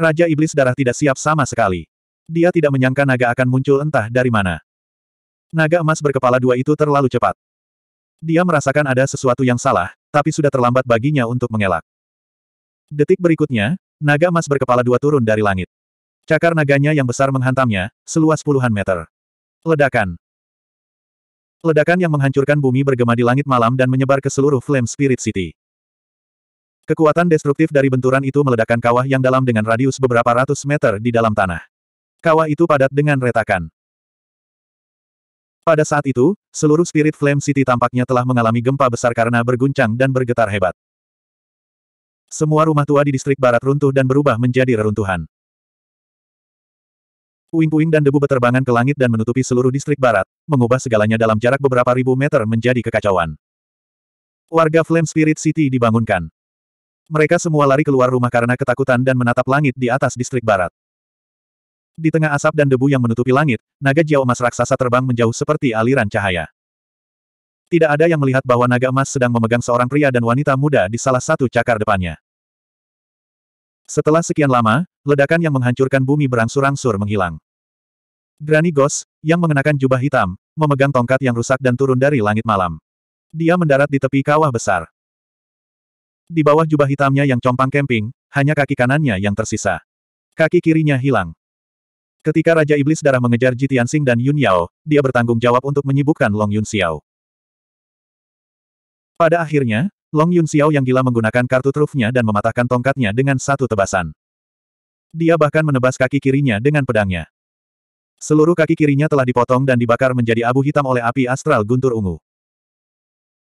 Raja Iblis Darah tidak siap sama sekali. Dia tidak menyangka naga akan muncul entah dari mana. Naga emas berkepala dua itu terlalu cepat. Dia merasakan ada sesuatu yang salah, tapi sudah terlambat baginya untuk mengelak. Detik berikutnya, naga emas berkepala dua turun dari langit. Cakar naganya yang besar menghantamnya, seluas puluhan meter. Ledakan. Ledakan yang menghancurkan bumi bergema di langit malam dan menyebar ke seluruh Flame Spirit City. Kekuatan destruktif dari benturan itu meledakkan kawah yang dalam dengan radius beberapa ratus meter di dalam tanah. Kawah itu padat dengan retakan. Pada saat itu, seluruh spirit Flame City tampaknya telah mengalami gempa besar karena berguncang dan bergetar hebat. Semua rumah tua di distrik barat runtuh dan berubah menjadi reruntuhan. Puing-puing dan debu beterbangan ke langit dan menutupi seluruh distrik barat, mengubah segalanya dalam jarak beberapa ribu meter menjadi kekacauan. Warga Flame Spirit City dibangunkan. Mereka semua lari keluar rumah karena ketakutan dan menatap langit di atas distrik barat. Di tengah asap dan debu yang menutupi langit, naga Jiao emas raksasa terbang menjauh seperti aliran cahaya. Tidak ada yang melihat bahwa naga emas sedang memegang seorang pria dan wanita muda di salah satu cakar depannya. Setelah sekian lama, ledakan yang menghancurkan bumi berangsur-angsur menghilang. Granny Ghost, yang mengenakan jubah hitam, memegang tongkat yang rusak dan turun dari langit malam. Dia mendarat di tepi kawah besar. Di bawah jubah hitamnya yang compang kemping, hanya kaki kanannya yang tersisa. Kaki kirinya hilang. Ketika Raja Iblis Darah mengejar Ji Tianxing dan Yun Yao, dia bertanggung jawab untuk menyibukkan Long Yun Xiao. Pada akhirnya, Long Yun Xiao yang gila menggunakan kartu trufnya dan mematahkan tongkatnya dengan satu tebasan. Dia bahkan menebas kaki kirinya dengan pedangnya. Seluruh kaki kirinya telah dipotong dan dibakar menjadi abu hitam oleh api astral guntur ungu.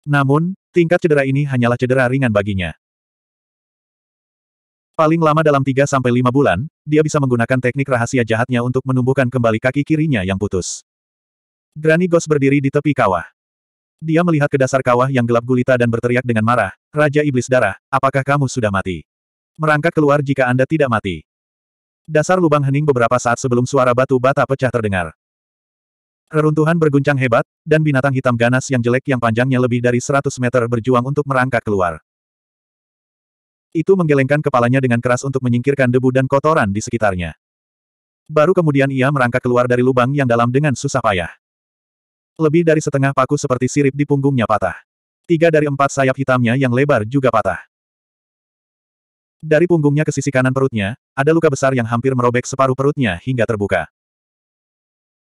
Namun, tingkat cedera ini hanyalah cedera ringan baginya. Paling lama dalam 3-5 bulan, dia bisa menggunakan teknik rahasia jahatnya untuk menumbuhkan kembali kaki kirinya yang putus. Granny Ghost berdiri di tepi kawah. Dia melihat ke dasar kawah yang gelap gulita dan berteriak dengan marah, Raja Iblis Darah, apakah kamu sudah mati? Merangkak keluar jika Anda tidak mati. Dasar lubang hening beberapa saat sebelum suara batu bata pecah terdengar. Reruntuhan berguncang hebat, dan binatang hitam ganas yang jelek yang panjangnya lebih dari 100 meter berjuang untuk merangkak keluar. Itu menggelengkan kepalanya dengan keras untuk menyingkirkan debu dan kotoran di sekitarnya. Baru kemudian ia merangkak keluar dari lubang yang dalam dengan susah payah. Lebih dari setengah paku seperti sirip di punggungnya patah. Tiga dari empat sayap hitamnya yang lebar juga patah. Dari punggungnya ke sisi kanan perutnya, ada luka besar yang hampir merobek separuh perutnya hingga terbuka.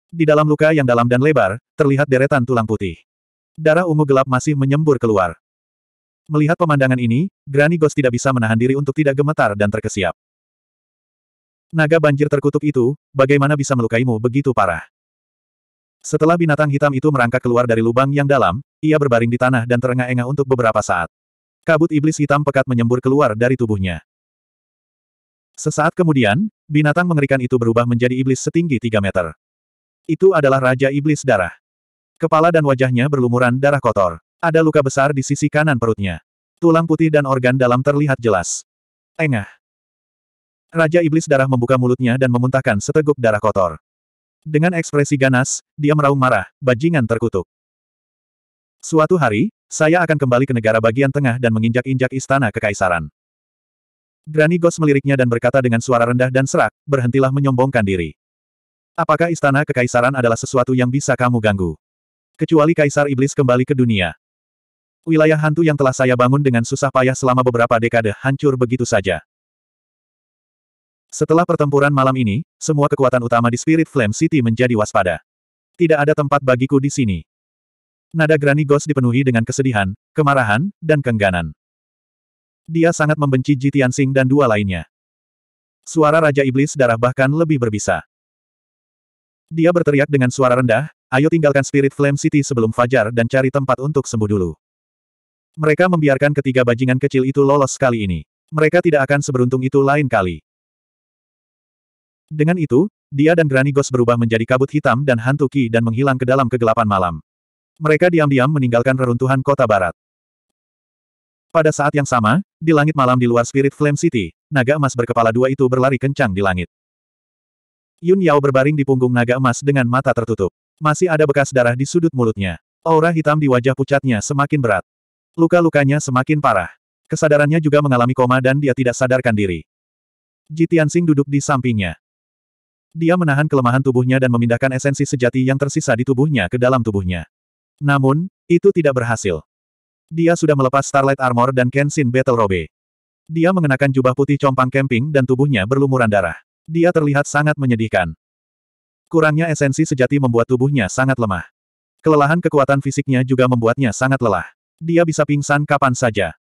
Di dalam luka yang dalam dan lebar, terlihat deretan tulang putih. Darah ungu gelap masih menyembur keluar. Melihat pemandangan ini, Granny Ghost tidak bisa menahan diri untuk tidak gemetar dan terkesiap. Naga banjir terkutuk itu, bagaimana bisa melukaimu begitu parah? Setelah binatang hitam itu merangkak keluar dari lubang yang dalam, ia berbaring di tanah dan terengah-engah untuk beberapa saat. Kabut iblis hitam pekat menyembur keluar dari tubuhnya. Sesaat kemudian, binatang mengerikan itu berubah menjadi iblis setinggi 3 meter. Itu adalah Raja Iblis Darah. Kepala dan wajahnya berlumuran darah kotor. Ada luka besar di sisi kanan perutnya. Tulang putih dan organ dalam terlihat jelas. Engah. Raja Iblis Darah membuka mulutnya dan memuntahkan seteguk darah kotor. Dengan ekspresi ganas, dia meraung marah, bajingan terkutuk. Suatu hari, saya akan kembali ke negara bagian tengah dan menginjak-injak istana kekaisaran. Granigos meliriknya dan berkata dengan suara rendah dan serak, berhentilah menyombongkan diri. Apakah istana kekaisaran adalah sesuatu yang bisa kamu ganggu? Kecuali kaisar iblis kembali ke dunia. Wilayah hantu yang telah saya bangun dengan susah payah selama beberapa dekade hancur begitu saja. Setelah pertempuran malam ini, semua kekuatan utama di Spirit Flame City menjadi waspada. Tidak ada tempat bagiku di sini. Nada Granny Ghost dipenuhi dengan kesedihan, kemarahan, dan kengganan. Dia sangat membenci Jitian Singh dan dua lainnya. Suara Raja Iblis darah bahkan lebih berbisa. Dia berteriak dengan suara rendah, ayo tinggalkan Spirit Flame City sebelum fajar dan cari tempat untuk sembuh dulu. Mereka membiarkan ketiga bajingan kecil itu lolos kali ini. Mereka tidak akan seberuntung itu lain kali. Dengan itu, dia dan Granny Ghost berubah menjadi kabut hitam dan hantu Ki dan menghilang ke dalam kegelapan malam. Mereka diam-diam meninggalkan reruntuhan kota barat. Pada saat yang sama, di langit malam di luar Spirit Flame City, naga emas berkepala dua itu berlari kencang di langit. Yun Yao berbaring di punggung naga emas dengan mata tertutup. Masih ada bekas darah di sudut mulutnya. Aura hitam di wajah pucatnya semakin berat. Luka-lukanya semakin parah. Kesadarannya juga mengalami koma dan dia tidak sadarkan diri. Ji Tianxing duduk di sampingnya. Dia menahan kelemahan tubuhnya dan memindahkan esensi sejati yang tersisa di tubuhnya ke dalam tubuhnya. Namun, itu tidak berhasil. Dia sudah melepas Starlight Armor dan Kenshin Battle Robe. Dia mengenakan jubah putih compang camping dan tubuhnya berlumuran darah. Dia terlihat sangat menyedihkan. Kurangnya esensi sejati membuat tubuhnya sangat lemah. Kelelahan kekuatan fisiknya juga membuatnya sangat lelah. Dia bisa pingsan kapan saja.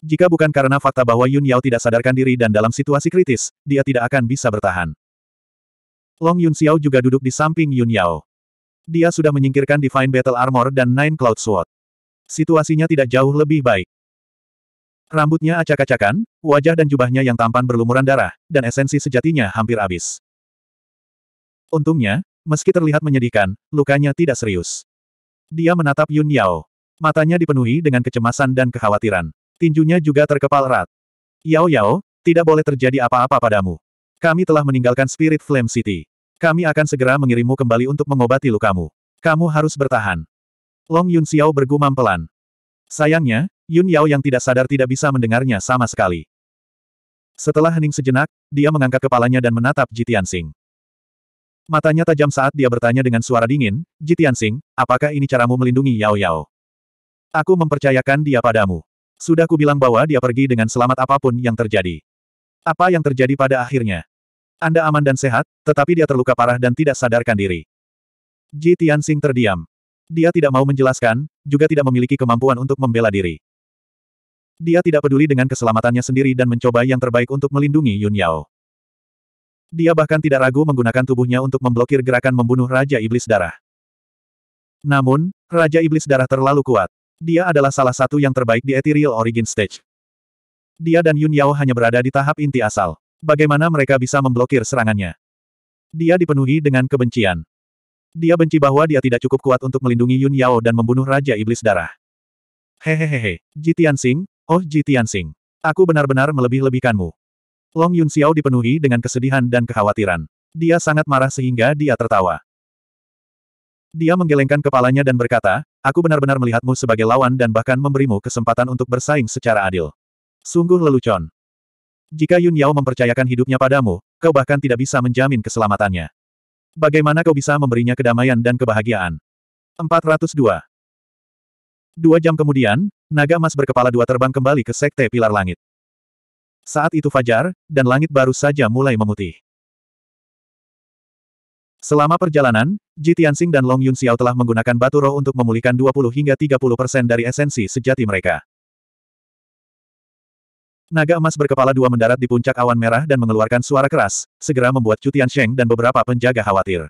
Jika bukan karena fakta bahwa Yun Yao tidak sadarkan diri dan dalam situasi kritis, dia tidak akan bisa bertahan. Long Yun Xiao juga duduk di samping Yun Yao. Dia sudah menyingkirkan Divine Battle Armor dan Nine Cloud Sword. Situasinya tidak jauh lebih baik. Rambutnya acak-acakan, wajah dan jubahnya yang tampan berlumuran darah, dan esensi sejatinya hampir habis. Untungnya, meski terlihat menyedihkan, lukanya tidak serius. Dia menatap Yun Yao. Matanya dipenuhi dengan kecemasan dan kekhawatiran. Tinjunya juga terkepal erat. Yao Yao, tidak boleh terjadi apa-apa padamu. Kami telah meninggalkan Spirit Flame City. Kami akan segera mengirimmu kembali untuk mengobati lukamu. Kamu harus bertahan. Long Yun Xiao bergumam pelan. Sayangnya, Yun Yao yang tidak sadar tidak bisa mendengarnya sama sekali. Setelah hening sejenak, dia mengangkat kepalanya dan menatap Jitian Sing. Matanya tajam saat dia bertanya dengan suara dingin, Jitian Sing, apakah ini caramu melindungi Yao Yao? Aku mempercayakan dia padamu. Sudah kubilang bahwa dia pergi dengan selamat apapun yang terjadi. Apa yang terjadi pada akhirnya? Anda aman dan sehat, tetapi dia terluka parah dan tidak sadarkan diri. Ji Tianxing terdiam. Dia tidak mau menjelaskan, juga tidak memiliki kemampuan untuk membela diri. Dia tidak peduli dengan keselamatannya sendiri dan mencoba yang terbaik untuk melindungi Yun Yao. Dia bahkan tidak ragu menggunakan tubuhnya untuk memblokir gerakan membunuh Raja Iblis Darah. Namun, Raja Iblis Darah terlalu kuat. Dia adalah salah satu yang terbaik di Ethereal Origin Stage. Dia dan Yun Yao hanya berada di tahap inti asal. Bagaimana mereka bisa memblokir serangannya? Dia dipenuhi dengan kebencian. Dia benci bahwa dia tidak cukup kuat untuk melindungi Yun Yao dan membunuh Raja Iblis Darah. Hehehehe, Jitian Sing, Oh Ji Tianxing. Aku benar-benar melebih-lebihkanmu. Long Yun Xiao dipenuhi dengan kesedihan dan kekhawatiran. Dia sangat marah sehingga dia tertawa. Dia menggelengkan kepalanya dan berkata, aku benar-benar melihatmu sebagai lawan dan bahkan memberimu kesempatan untuk bersaing secara adil. Sungguh lelucon. Jika Yun Yao mempercayakan hidupnya padamu, kau bahkan tidak bisa menjamin keselamatannya. Bagaimana kau bisa memberinya kedamaian dan kebahagiaan? 402 Dua jam kemudian, Naga emas berkepala dua terbang kembali ke sekte pilar langit. Saat itu fajar, dan langit baru saja mulai memutih. Selama perjalanan, Ji Tianxing dan Long Yun Xiao telah menggunakan batu roh untuk memulihkan 20 hingga 30 persen dari esensi sejati mereka. Naga emas berkepala dua mendarat di puncak awan merah dan mengeluarkan suara keras, segera membuat Cutian Sheng dan beberapa penjaga khawatir.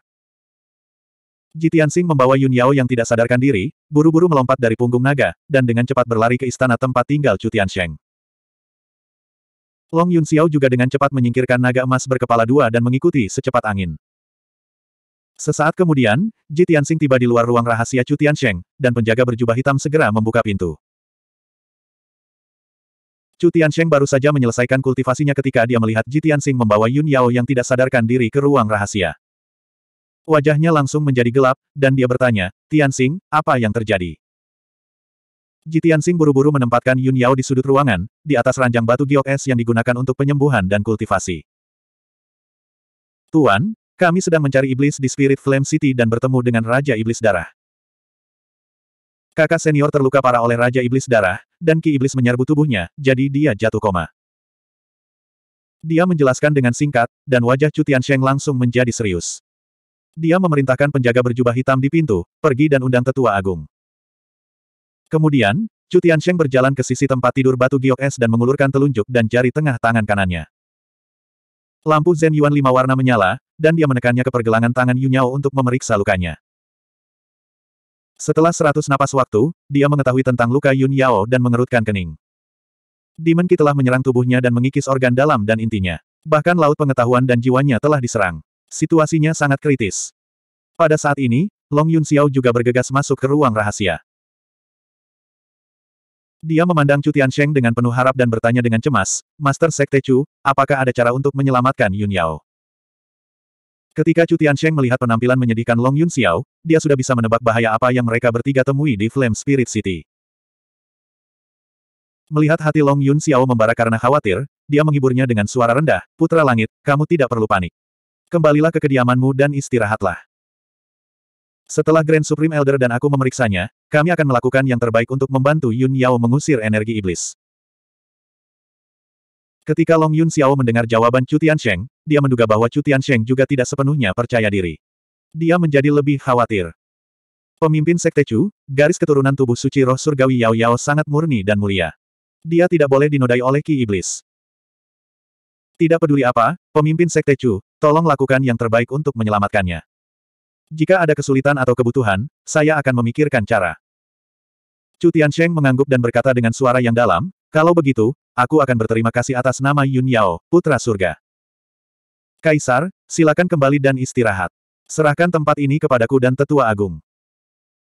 Jitiansing membawa Yun Yao yang tidak sadarkan diri, buru-buru melompat dari punggung naga, dan dengan cepat berlari ke istana tempat tinggal Cutian Sheng. Long Yun Xiao juga dengan cepat menyingkirkan naga emas berkepala dua dan mengikuti secepat angin. Sesaat kemudian, Jitiansing tiba di luar ruang rahasia Chu Sheng, dan penjaga berjubah hitam segera membuka pintu. Chu Sheng baru saja menyelesaikan kultivasinya ketika dia melihat Jitiansing membawa Yun Yao yang tidak sadarkan diri ke ruang rahasia. Wajahnya langsung menjadi gelap, dan dia bertanya, Tianxing, apa yang terjadi? Ji Tianxing buru-buru menempatkan Yun Yao di sudut ruangan, di atas ranjang batu giok es yang digunakan untuk penyembuhan dan kultivasi. Tuan, kami sedang mencari iblis di Spirit Flame City dan bertemu dengan Raja Iblis Darah. Kakak senior terluka parah oleh Raja Iblis Darah, dan Ki Iblis menyerbu tubuhnya, jadi dia jatuh koma. Dia menjelaskan dengan singkat, dan wajah Cutian Sheng langsung menjadi serius. Dia memerintahkan penjaga berjubah hitam di pintu, pergi dan undang tetua agung. Kemudian, Chu Tiansheng berjalan ke sisi tempat tidur batu giok es dan mengulurkan telunjuk dan jari tengah tangan kanannya. Lampu Zen Yuan lima warna menyala, dan dia menekannya ke pergelangan tangan Yunyao untuk memeriksa lukanya. Setelah seratus napas waktu, dia mengetahui tentang luka Yun Yao dan mengerutkan kening. Demon Ki telah menyerang tubuhnya dan mengikis organ dalam dan intinya. Bahkan laut pengetahuan dan jiwanya telah diserang. Situasinya sangat kritis. Pada saat ini, Long Yun Xiao juga bergegas masuk ke ruang rahasia. Dia memandang Cutian Sheng dengan penuh harap dan bertanya dengan cemas, Master Sekte Chu, apakah ada cara untuk menyelamatkan Yun Yao? Ketika Cutian Sheng melihat penampilan menyedihkan Long Yun Xiao, dia sudah bisa menebak bahaya apa yang mereka bertiga temui di Flame Spirit City. Melihat hati Long Yun Xiao membara karena khawatir, dia menghiburnya dengan suara rendah, Putra Langit, kamu tidak perlu panik. Kembalilah ke kediamanmu dan istirahatlah. Setelah Grand Supreme Elder dan aku memeriksanya, kami akan melakukan yang terbaik untuk membantu Yun Yao mengusir energi iblis. Ketika Long Yun Xiao mendengar jawaban Chu Tiansheng, dia menduga bahwa Chu Tiansheng juga tidak sepenuhnya percaya diri. Dia menjadi lebih khawatir. Pemimpin Sekte Chu, garis keturunan tubuh suci roh surgawi Yao Yao sangat murni dan mulia. Dia tidak boleh dinodai oleh Ki Iblis. Tidak peduli apa, pemimpin Sekte Chu, Tolong lakukan yang terbaik untuk menyelamatkannya. Jika ada kesulitan atau kebutuhan, saya akan memikirkan cara. Chu Tiansheng mengangguk dan berkata dengan suara yang dalam, kalau begitu, aku akan berterima kasih atas nama Yun Yao, Putra Surga. Kaisar, silakan kembali dan istirahat. Serahkan tempat ini kepadaku dan Tetua Agung.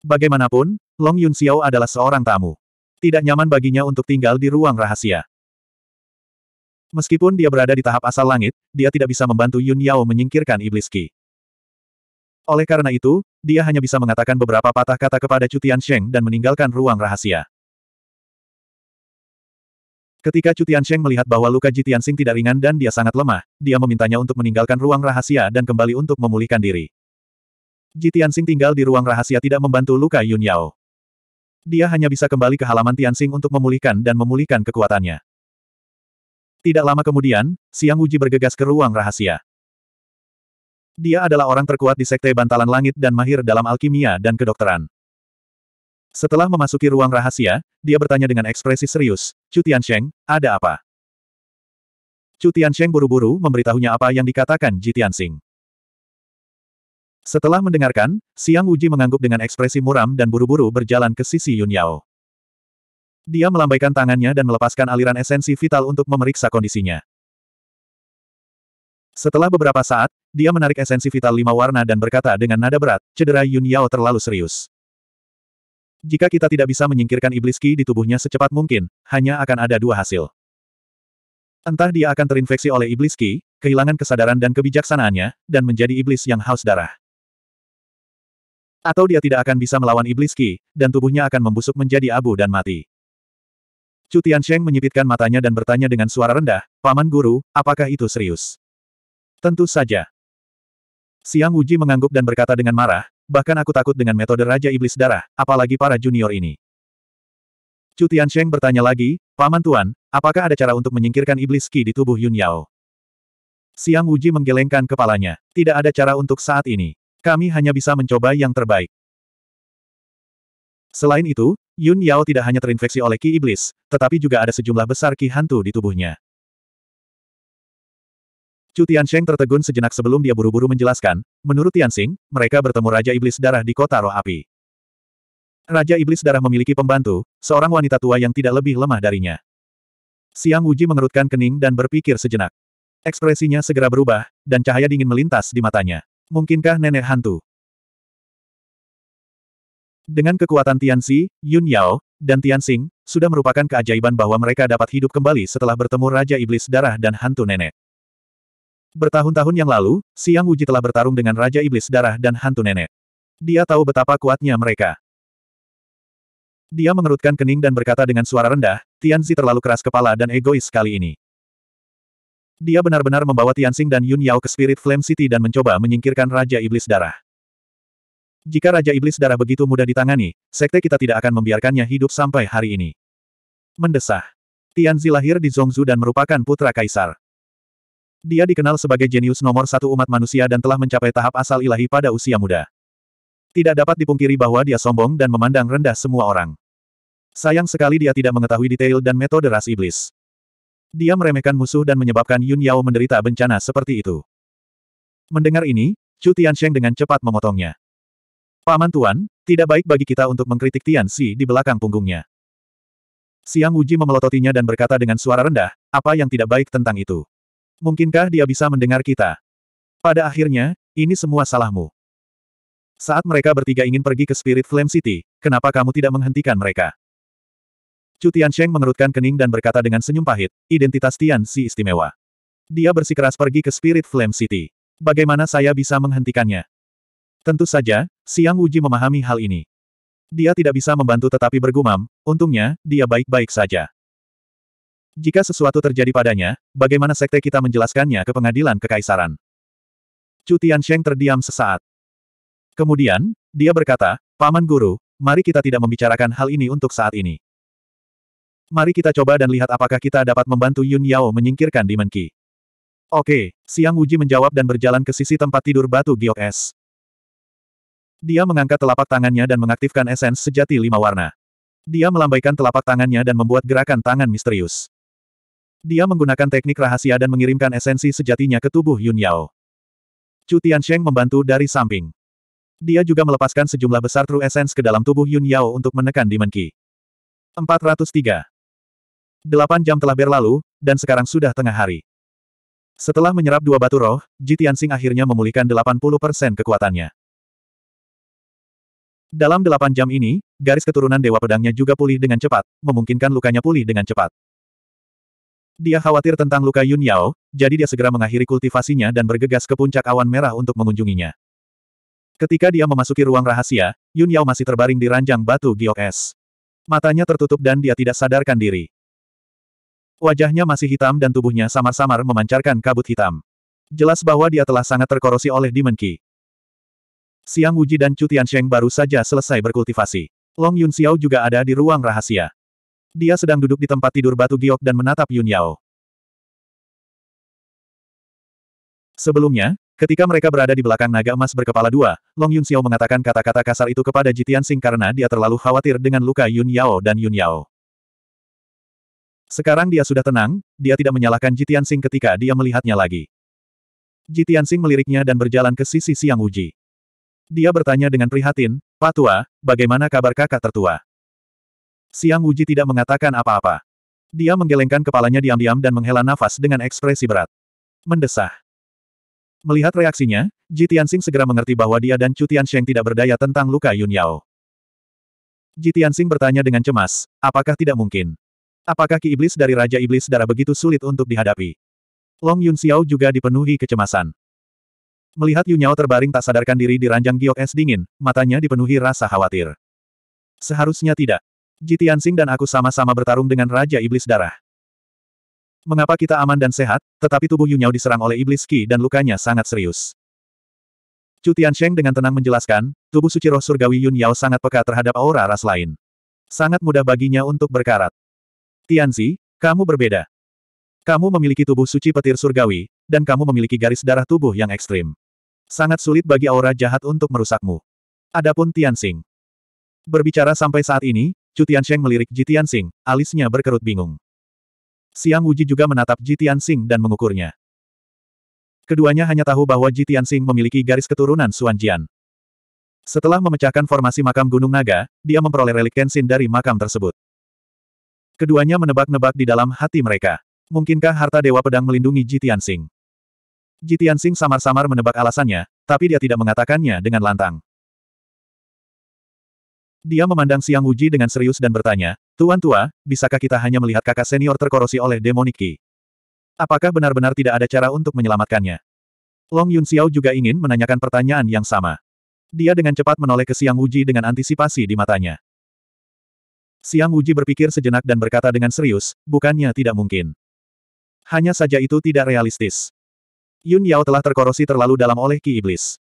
Bagaimanapun, Long Yun Xiao adalah seorang tamu. Tidak nyaman baginya untuk tinggal di ruang rahasia. Meskipun dia berada di tahap asal langit, dia tidak bisa membantu Yun Yao menyingkirkan iblis Qi. Oleh karena itu, dia hanya bisa mengatakan beberapa patah kata kepada Cutian Sheng dan meninggalkan ruang rahasia. Ketika Cutian Sheng melihat bahwa luka Jitian Sing tidak ringan dan dia sangat lemah, dia memintanya untuk meninggalkan ruang rahasia dan kembali untuk memulihkan diri. Jitian Sing tinggal di ruang rahasia tidak membantu luka Yun Yao. Dia hanya bisa kembali ke halaman Tian Sing untuk memulihkan dan memulihkan kekuatannya. Tidak lama kemudian, Siang Uji bergegas ke ruang rahasia. Dia adalah orang terkuat di Sekte Bantalan Langit dan mahir dalam alkimia dan kedokteran. Setelah memasuki ruang rahasia, dia bertanya dengan ekspresi serius, Chu Tiansheng, ada apa? Chu Tiansheng buru-buru memberitahunya apa yang dikatakan Ji Tianxing. Setelah mendengarkan, Siang Uji mengangguk dengan ekspresi muram dan buru-buru berjalan ke sisi Yun Yao. Dia melambaikan tangannya dan melepaskan aliran esensi vital untuk memeriksa kondisinya. Setelah beberapa saat, dia menarik esensi vital lima warna dan berkata dengan nada berat, cedera Yun Yao terlalu serius. Jika kita tidak bisa menyingkirkan iblis ki di tubuhnya secepat mungkin, hanya akan ada dua hasil. Entah dia akan terinfeksi oleh iblis ki, kehilangan kesadaran dan kebijaksanaannya, dan menjadi iblis yang haus darah. Atau dia tidak akan bisa melawan iblis ki, dan tubuhnya akan membusuk menjadi abu dan mati. Cu Tiansheng menyipitkan matanya dan bertanya dengan suara rendah, Paman Guru, apakah itu serius? Tentu saja. Siang Wuji mengangguk dan berkata dengan marah, bahkan aku takut dengan metode Raja Iblis Darah, apalagi para junior ini. Cu Tiansheng bertanya lagi, Paman Tuan, apakah ada cara untuk menyingkirkan Iblis Ki di tubuh Yun Yao? Siang Wuji menggelengkan kepalanya. Tidak ada cara untuk saat ini. Kami hanya bisa mencoba yang terbaik. Selain itu, Yun Yao tidak hanya terinfeksi oleh ki iblis, tetapi juga ada sejumlah besar ki hantu di tubuhnya. Chu Tiansheng tertegun sejenak sebelum dia buru-buru menjelaskan, menurut Tiansing, mereka bertemu Raja Iblis Darah di Kota Roh Api. Raja Iblis Darah memiliki pembantu, seorang wanita tua yang tidak lebih lemah darinya. Siang Wuji mengerutkan kening dan berpikir sejenak. Ekspresinya segera berubah, dan cahaya dingin melintas di matanya. Mungkinkah nenek hantu? Dengan kekuatan Tianxi, Yun Yao, dan Tianxing, sudah merupakan keajaiban bahwa mereka dapat hidup kembali setelah bertemu Raja Iblis Darah dan Hantu Nenek. Bertahun-tahun yang lalu, Siang Wuji telah bertarung dengan Raja Iblis Darah dan Hantu Nenek. Dia tahu betapa kuatnya mereka. Dia mengerutkan kening dan berkata dengan suara rendah, Tianzi terlalu keras kepala dan egois kali ini. Dia benar-benar membawa Tianxing dan Yun Yao ke Spirit Flame City dan mencoba menyingkirkan Raja Iblis Darah. Jika Raja Iblis Darah begitu mudah ditangani, sekte kita tidak akan membiarkannya hidup sampai hari ini. Mendesah. Tianzi lahir di Zongzu dan merupakan putra kaisar. Dia dikenal sebagai jenius nomor satu umat manusia dan telah mencapai tahap asal ilahi pada usia muda. Tidak dapat dipungkiri bahwa dia sombong dan memandang rendah semua orang. Sayang sekali dia tidak mengetahui detail dan metode ras iblis. Dia meremehkan musuh dan menyebabkan Yun Yao menderita bencana seperti itu. Mendengar ini, Chu Tiansheng dengan cepat memotongnya. Paman Tuan, tidak baik bagi kita untuk mengkritik Tian Xi di belakang punggungnya. Siang Wuji memelototinya dan berkata dengan suara rendah, apa yang tidak baik tentang itu? Mungkinkah dia bisa mendengar kita? Pada akhirnya, ini semua salahmu. Saat mereka bertiga ingin pergi ke Spirit Flame City, kenapa kamu tidak menghentikan mereka? Chu Tiansheng mengerutkan kening dan berkata dengan senyum pahit, identitas Tian Xi istimewa. Dia bersikeras pergi ke Spirit Flame City. Bagaimana saya bisa menghentikannya? Tentu saja, Siang Uji memahami hal ini. Dia tidak bisa membantu tetapi bergumam, untungnya, dia baik-baik saja. Jika sesuatu terjadi padanya, bagaimana sekte kita menjelaskannya ke pengadilan kekaisaran? Chu Tiansheng terdiam sesaat. Kemudian, dia berkata, Paman Guru, mari kita tidak membicarakan hal ini untuk saat ini. Mari kita coba dan lihat apakah kita dapat membantu Yun Yao menyingkirkan Demon Qi. Oke, Siang Uji menjawab dan berjalan ke sisi tempat tidur batu giok es. Dia mengangkat telapak tangannya dan mengaktifkan esens sejati lima warna. Dia melambaikan telapak tangannya dan membuat gerakan tangan misterius. Dia menggunakan teknik rahasia dan mengirimkan esensi sejatinya ke tubuh Yun Yao. Chu Tiansheng membantu dari samping. Dia juga melepaskan sejumlah besar true essence ke dalam tubuh Yun Yao untuk menekan Demon Ki. 403. Delapan jam telah berlalu, dan sekarang sudah tengah hari. Setelah menyerap dua batu roh, Jitiansing akhirnya memulihkan 80% kekuatannya. Dalam delapan jam ini, garis keturunan Dewa Pedangnya juga pulih dengan cepat, memungkinkan lukanya pulih dengan cepat. Dia khawatir tentang luka Yun Yao, jadi dia segera mengakhiri kultivasinya dan bergegas ke puncak awan merah untuk mengunjunginya. Ketika dia memasuki ruang rahasia, Yun Yao masih terbaring di ranjang batu giok es. Matanya tertutup dan dia tidak sadarkan diri. Wajahnya masih hitam dan tubuhnya samar-samar memancarkan kabut hitam. Jelas bahwa dia telah sangat terkorosi oleh Demon Ki. Siang Wuji dan Chu Tiansheng baru saja selesai berkultivasi. Long Yun Xiao juga ada di ruang rahasia. Dia sedang duduk di tempat tidur batu giok dan menatap Yun Yao. Sebelumnya, ketika mereka berada di belakang naga emas berkepala dua, Long Yun Xiao mengatakan kata-kata kasar itu kepada Jitian Tianxing karena dia terlalu khawatir dengan luka Yun Yao dan Yun Yao. Sekarang dia sudah tenang, dia tidak menyalahkan Jitian Tianxing ketika dia melihatnya lagi. Jitian Tianxing meliriknya dan berjalan ke sisi Siang Wuji. Dia bertanya dengan prihatin, Patua, bagaimana kabar kakak tertua? Siang Wuji tidak mengatakan apa-apa. Dia menggelengkan kepalanya diam-diam dan menghela nafas dengan ekspresi berat. Mendesah. Melihat reaksinya, Ji Tianxing segera mengerti bahwa dia dan Chu Tianxing tidak berdaya tentang luka Yun Yao. Ji Tianxing bertanya dengan cemas, apakah tidak mungkin? Apakah ki iblis dari Raja Iblis Darah begitu sulit untuk dihadapi? Long Yun Xiao juga dipenuhi kecemasan. Melihat Yunyao terbaring tak sadarkan diri di ranjang giok es dingin, matanya dipenuhi rasa khawatir. Seharusnya tidak. Jitiansing dan aku sama-sama bertarung dengan Raja Iblis Darah. Mengapa kita aman dan sehat, tetapi tubuh Yunyao diserang oleh Iblis Ki dan lukanya sangat serius. Chu Tiansheng dengan tenang menjelaskan, tubuh suci roh surgawi Yunyao sangat peka terhadap aura ras lain. Sangat mudah baginya untuk berkarat. Tianzi, kamu berbeda. Kamu memiliki tubuh suci petir surgawi, dan kamu memiliki garis darah tubuh yang ekstrim. Sangat sulit bagi aura jahat untuk merusakmu. Adapun Tianxing. Berbicara sampai saat ini, Chu Tiansheng melirik Ji Tianxing, alisnya berkerut bingung. Siang Wuji juga menatap Ji Tianxing dan mengukurnya. Keduanya hanya tahu bahwa Ji Tianxing memiliki garis keturunan Jian. Setelah memecahkan formasi makam Gunung Naga, dia memperoleh relik Kenshin dari makam tersebut. Keduanya menebak-nebak di dalam hati mereka. Mungkinkah harta Dewa Pedang melindungi Ji Tianxing? Jitian Sing samar-samar menebak alasannya, tapi dia tidak mengatakannya dengan lantang. Dia memandang Siang Uji dengan serius dan bertanya, Tuan Tua, bisakah kita hanya melihat kakak senior terkorosi oleh demonik Apakah benar-benar tidak ada cara untuk menyelamatkannya? Long Yun Xiao juga ingin menanyakan pertanyaan yang sama. Dia dengan cepat menoleh ke Siang Uji dengan antisipasi di matanya. Siang Uji berpikir sejenak dan berkata dengan serius, bukannya tidak mungkin. Hanya saja itu tidak realistis. Yun Yao telah terkorosi terlalu dalam oleh Ki Iblis.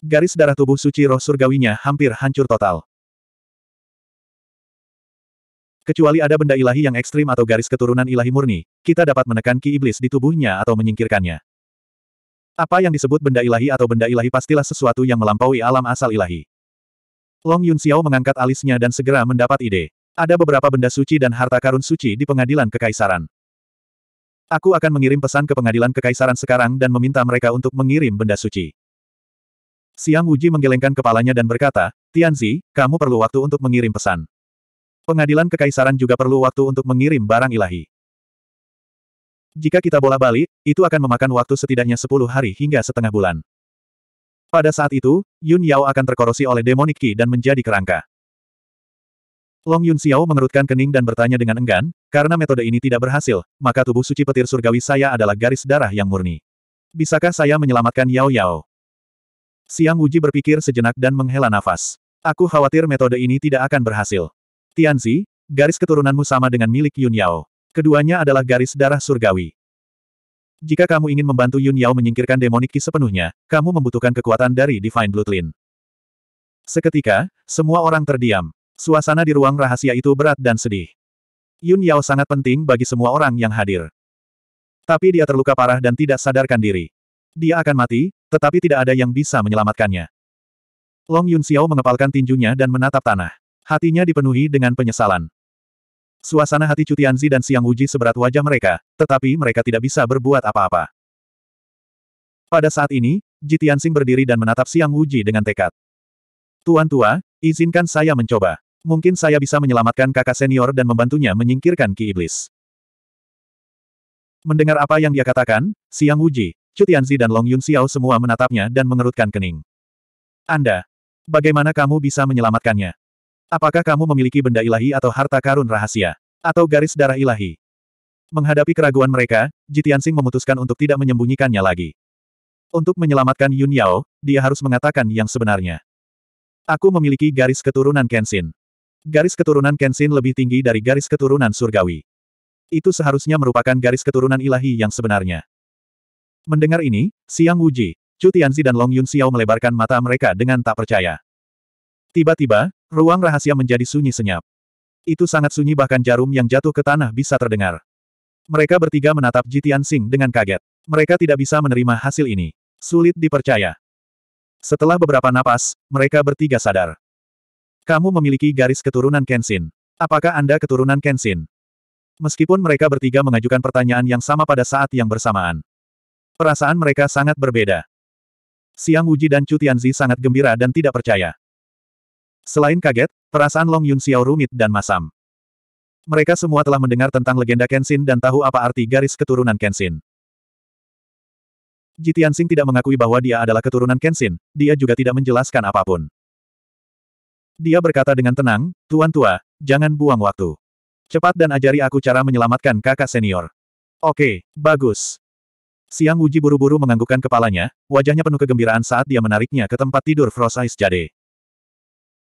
Garis darah tubuh suci roh surgawinya hampir hancur total. Kecuali ada benda ilahi yang ekstrim atau garis keturunan ilahi murni, kita dapat menekan Ki Iblis di tubuhnya atau menyingkirkannya. Apa yang disebut benda ilahi atau benda ilahi pastilah sesuatu yang melampaui alam asal ilahi. Long Yun Xiao mengangkat alisnya dan segera mendapat ide. Ada beberapa benda suci dan harta karun suci di pengadilan kekaisaran. Aku akan mengirim pesan ke pengadilan kekaisaran sekarang dan meminta mereka untuk mengirim benda suci. Siang Wuji menggelengkan kepalanya dan berkata, Tianzi, kamu perlu waktu untuk mengirim pesan. Pengadilan kekaisaran juga perlu waktu untuk mengirim barang ilahi. Jika kita bola balik, itu akan memakan waktu setidaknya 10 hari hingga setengah bulan. Pada saat itu, Yun Yao akan terkorosi oleh demonic ki dan menjadi kerangka. Long Yun Xiao mengerutkan kening dan bertanya dengan enggan, karena metode ini tidak berhasil, maka tubuh suci petir surgawi saya adalah garis darah yang murni. Bisakah saya menyelamatkan Yao Yao? Siang Wuji berpikir sejenak dan menghela nafas. Aku khawatir metode ini tidak akan berhasil. Tianzi, garis keturunanmu sama dengan milik Yun Yao. Keduanya adalah garis darah surgawi. Jika kamu ingin membantu Yun Yao menyingkirkan demoniki sepenuhnya, kamu membutuhkan kekuatan dari Divine Bloodline. Seketika, semua orang terdiam. Suasana di ruang rahasia itu berat dan sedih. Yun Yao sangat penting bagi semua orang yang hadir. Tapi dia terluka parah dan tidak sadarkan diri. Dia akan mati, tetapi tidak ada yang bisa menyelamatkannya. Long Yun Xiao mengepalkan tinjunya dan menatap tanah. Hatinya dipenuhi dengan penyesalan. Suasana hati Cutianzi dan Siang Uji seberat wajah mereka, tetapi mereka tidak bisa berbuat apa-apa. Pada saat ini, Tianxing berdiri dan menatap Siang Uji dengan tekad. Tuan tua, izinkan saya mencoba. Mungkin saya bisa menyelamatkan kakak senior dan membantunya menyingkirkan Ki Iblis. Mendengar apa yang dia katakan, Siang Wuji, Cutianzi dan Long Yun Xiao semua menatapnya dan mengerutkan kening. Anda, bagaimana kamu bisa menyelamatkannya? Apakah kamu memiliki benda ilahi atau harta karun rahasia? Atau garis darah ilahi? Menghadapi keraguan mereka, Jitiansing memutuskan untuk tidak menyembunyikannya lagi. Untuk menyelamatkan Yun Yao, dia harus mengatakan yang sebenarnya. Aku memiliki garis keturunan Kenshin. Garis keturunan Kenshin lebih tinggi dari garis keturunan surgawi. Itu seharusnya merupakan garis keturunan ilahi yang sebenarnya. Mendengar ini, Siang Wuji, Chu Tianzi dan Long Yun Xiao melebarkan mata mereka dengan tak percaya. Tiba-tiba, ruang rahasia menjadi sunyi senyap. Itu sangat sunyi bahkan jarum yang jatuh ke tanah bisa terdengar. Mereka bertiga menatap Jitian Sing dengan kaget. Mereka tidak bisa menerima hasil ini. Sulit dipercaya. Setelah beberapa napas, mereka bertiga sadar. Kamu memiliki garis keturunan Kenshin. Apakah Anda keturunan Kenshin? Meskipun mereka bertiga mengajukan pertanyaan yang sama pada saat yang bersamaan. Perasaan mereka sangat berbeda. Siang Wuji dan Chu Tianzi sangat gembira dan tidak percaya. Selain kaget, perasaan Long Yun Xiao rumit dan masam. Mereka semua telah mendengar tentang legenda Kenshin dan tahu apa arti garis keturunan Kenshin. Ji Tianxing tidak mengakui bahwa dia adalah keturunan Kenshin, dia juga tidak menjelaskan apapun. Dia berkata dengan tenang, Tuan Tua, jangan buang waktu. Cepat dan ajari aku cara menyelamatkan kakak senior. Oke, bagus. Siang Wuji buru-buru menganggukkan kepalanya, wajahnya penuh kegembiraan saat dia menariknya ke tempat tidur Frost Ice Jade.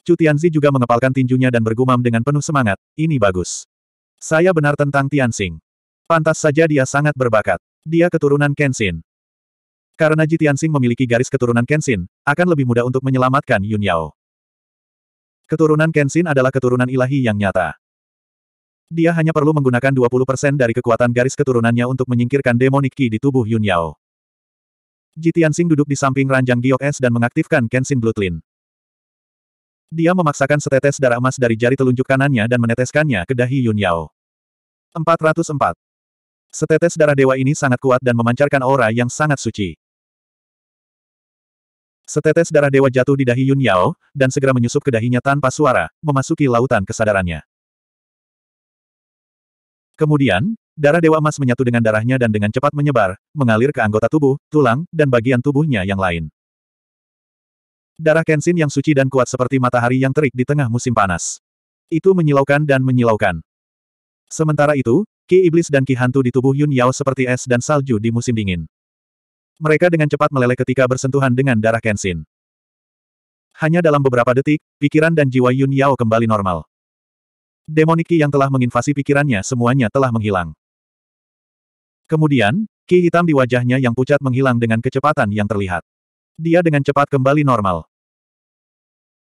Tianzi juga mengepalkan tinjunya dan bergumam dengan penuh semangat, ini bagus. Saya benar tentang Tianxing. Pantas saja dia sangat berbakat. Dia keturunan Kenshin. Karena Ji Tianxing memiliki garis keturunan Kenshin, akan lebih mudah untuk menyelamatkan Yun Yao. Keturunan Kenshin adalah keturunan ilahi yang nyata. Dia hanya perlu menggunakan 20% dari kekuatan garis keturunannya untuk menyingkirkan demonikki ki di tubuh Yun Yao. Jitiansing duduk di samping ranjang giok es dan mengaktifkan Kenshin Bloodline. Dia memaksakan setetes darah emas dari jari telunjuk kanannya dan meneteskannya ke dahi Yun Yao. 404. Setetes darah dewa ini sangat kuat dan memancarkan aura yang sangat suci. Setetes darah dewa jatuh di dahi Yun Yao, dan segera menyusup ke dahinya tanpa suara, memasuki lautan kesadarannya. Kemudian, darah dewa emas menyatu dengan darahnya dan dengan cepat menyebar, mengalir ke anggota tubuh, tulang, dan bagian tubuhnya yang lain. Darah Kenshin yang suci dan kuat seperti matahari yang terik di tengah musim panas. Itu menyilaukan dan menyilaukan. Sementara itu, Ki Iblis dan Ki Hantu di tubuh Yun Yao seperti es dan salju di musim dingin. Mereka dengan cepat meleleh ketika bersentuhan dengan darah Kenshin. Hanya dalam beberapa detik, pikiran dan jiwa Yun Yao kembali normal. Demoniki yang telah menginvasi pikirannya semuanya telah menghilang. Kemudian, ki hitam di wajahnya yang pucat menghilang dengan kecepatan yang terlihat. Dia dengan cepat kembali normal.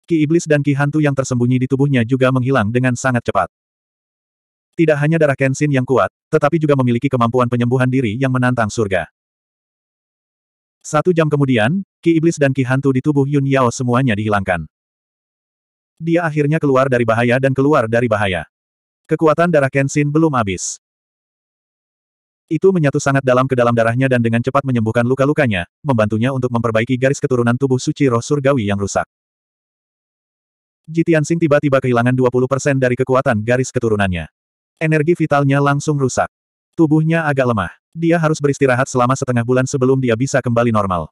Ki iblis dan ki hantu yang tersembunyi di tubuhnya juga menghilang dengan sangat cepat. Tidak hanya darah Kenshin yang kuat, tetapi juga memiliki kemampuan penyembuhan diri yang menantang surga. Satu jam kemudian, ki iblis dan ki hantu di tubuh Yun Yao semuanya dihilangkan. Dia akhirnya keluar dari bahaya dan keluar dari bahaya. Kekuatan darah Kenshin belum habis. Itu menyatu sangat dalam ke dalam darahnya dan dengan cepat menyembuhkan luka-lukanya, membantunya untuk memperbaiki garis keturunan tubuh suci roh surgawi yang rusak. Jitian Sing tiba-tiba kehilangan 20% dari kekuatan garis keturunannya. Energi vitalnya langsung rusak. Tubuhnya agak lemah. Dia harus beristirahat selama setengah bulan sebelum dia bisa kembali normal.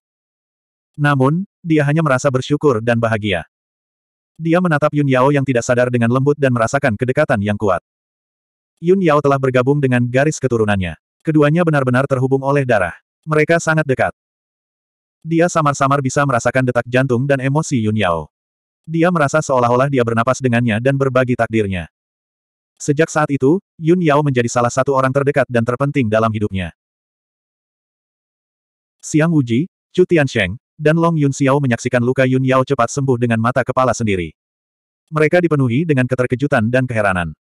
Namun, dia hanya merasa bersyukur dan bahagia. Dia menatap Yun Yao yang tidak sadar dengan lembut dan merasakan kedekatan yang kuat. Yun Yao telah bergabung dengan garis keturunannya. Keduanya benar-benar terhubung oleh darah. Mereka sangat dekat. Dia samar-samar bisa merasakan detak jantung dan emosi Yun Yao. Dia merasa seolah-olah dia bernapas dengannya dan berbagi takdirnya. Sejak saat itu, Yun Yao menjadi salah satu orang terdekat dan terpenting dalam hidupnya. Siang Wuji, Chu Tiansheng, dan Long Yun Xiao menyaksikan luka Yun Yao cepat sembuh dengan mata kepala sendiri. Mereka dipenuhi dengan keterkejutan dan keheranan.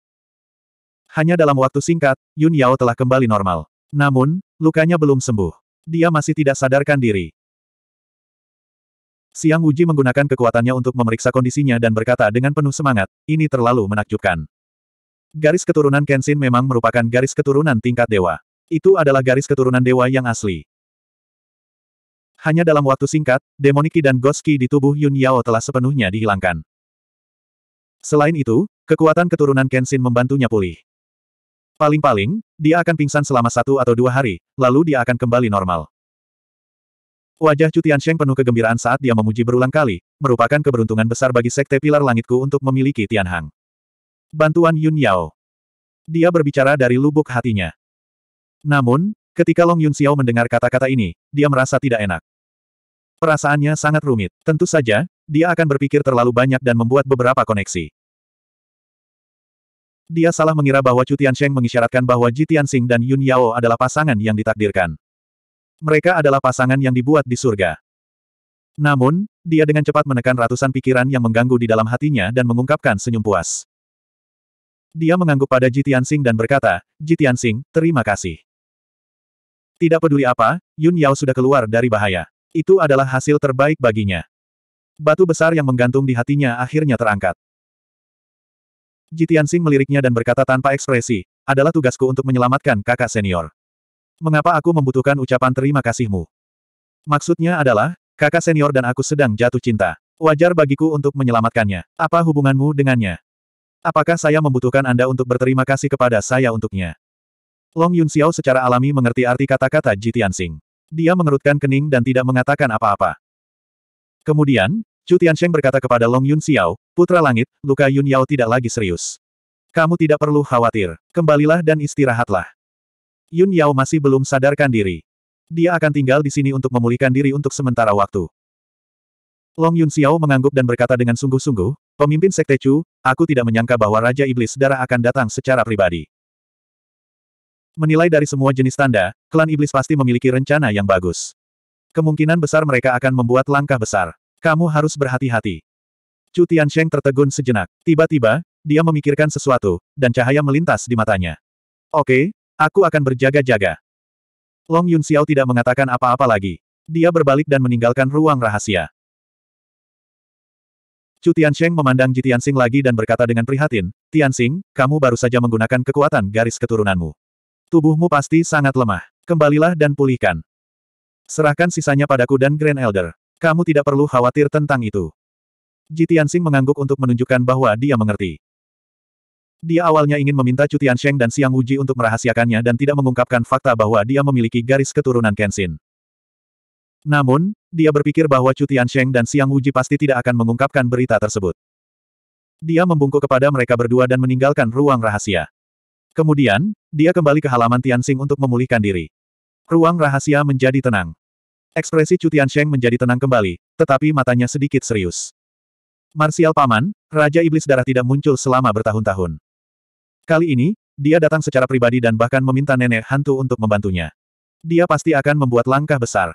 Hanya dalam waktu singkat, Yun Yao telah kembali normal. Namun, lukanya belum sembuh. Dia masih tidak sadarkan diri. Siang Wuji menggunakan kekuatannya untuk memeriksa kondisinya dan berkata dengan penuh semangat, ini terlalu menakjubkan. Garis keturunan Kenshin memang merupakan garis keturunan tingkat dewa. Itu adalah garis keturunan dewa yang asli. Hanya dalam waktu singkat, demoniki dan goski di tubuh Yun Yao telah sepenuhnya dihilangkan. Selain itu, kekuatan keturunan Kenshin membantunya pulih. Paling-paling, dia akan pingsan selama satu atau dua hari, lalu dia akan kembali normal. Wajah Cutian Sheng penuh kegembiraan saat dia memuji berulang kali, merupakan keberuntungan besar bagi Sekte Pilar Langitku untuk memiliki Tianhang. Bantuan Yun Yao. Dia berbicara dari lubuk hatinya. Namun, ketika Long Yun Xiao mendengar kata-kata ini, dia merasa tidak enak. Perasaannya sangat rumit. Tentu saja, dia akan berpikir terlalu banyak dan membuat beberapa koneksi. Dia salah mengira bahwa Chu Tiansheng mengisyaratkan bahwa Ji Tianxing dan Yun Yao adalah pasangan yang ditakdirkan. Mereka adalah pasangan yang dibuat di surga. Namun, dia dengan cepat menekan ratusan pikiran yang mengganggu di dalam hatinya dan mengungkapkan senyum puas. Dia mengangguk pada Ji Tianxing dan berkata, Ji Tianxing, terima kasih. Tidak peduli apa, Yun Yao sudah keluar dari bahaya. Itu adalah hasil terbaik baginya. Batu besar yang menggantung di hatinya akhirnya terangkat. Jitian Sing meliriknya dan berkata tanpa ekspresi, adalah tugasku untuk menyelamatkan kakak senior. Mengapa aku membutuhkan ucapan terima kasihmu? Maksudnya adalah, kakak senior dan aku sedang jatuh cinta. Wajar bagiku untuk menyelamatkannya. Apa hubunganmu dengannya? Apakah saya membutuhkan Anda untuk berterima kasih kepada saya untuknya? Long Yun Xiao secara alami mengerti arti kata-kata Ji Tianxing. Dia mengerutkan kening dan tidak mengatakan apa-apa. Kemudian, Chu Tiansheng berkata kepada Long Yun Xiao, Putra Langit, luka Yun Yao tidak lagi serius. Kamu tidak perlu khawatir, kembalilah dan istirahatlah. Yun Yao masih belum sadarkan diri. Dia akan tinggal di sini untuk memulihkan diri untuk sementara waktu. Long Yun Xiao mengangguk dan berkata dengan sungguh-sungguh, Pemimpin Sekte Chu, aku tidak menyangka bahwa Raja Iblis Darah akan datang secara pribadi. Menilai dari semua jenis tanda, klan Iblis pasti memiliki rencana yang bagus. Kemungkinan besar mereka akan membuat langkah besar. Kamu harus berhati-hati. Chu Tiansheng tertegun sejenak. Tiba-tiba, dia memikirkan sesuatu, dan cahaya melintas di matanya. Oke, aku akan berjaga-jaga. Long Yun Xiao tidak mengatakan apa-apa lagi. Dia berbalik dan meninggalkan ruang rahasia. Chu Tiansheng memandang Ji Tianxing lagi dan berkata dengan prihatin, Tianxing, kamu baru saja menggunakan kekuatan garis keturunanmu. Tubuhmu pasti sangat lemah. Kembalilah dan pulihkan. Serahkan sisanya padaku dan Grand Elder. Kamu tidak perlu khawatir tentang itu. Ji Tianxing mengangguk untuk menunjukkan bahwa dia mengerti. Dia awalnya ingin meminta Chu Tiansheng dan Siang Wuji untuk merahasiakannya dan tidak mengungkapkan fakta bahwa dia memiliki garis keturunan Kenshin. Namun, dia berpikir bahwa Chu Tiansheng dan Siang Wuji pasti tidak akan mengungkapkan berita tersebut. Dia membungkuk kepada mereka berdua dan meninggalkan ruang rahasia. Kemudian, dia kembali ke halaman Tianxing untuk memulihkan diri. Ruang rahasia menjadi tenang. Ekspresi Chu Tiansheng menjadi tenang kembali, tetapi matanya sedikit serius. Marsial Paman, Raja Iblis Darah tidak muncul selama bertahun-tahun. Kali ini, dia datang secara pribadi dan bahkan meminta nenek hantu untuk membantunya. Dia pasti akan membuat langkah besar.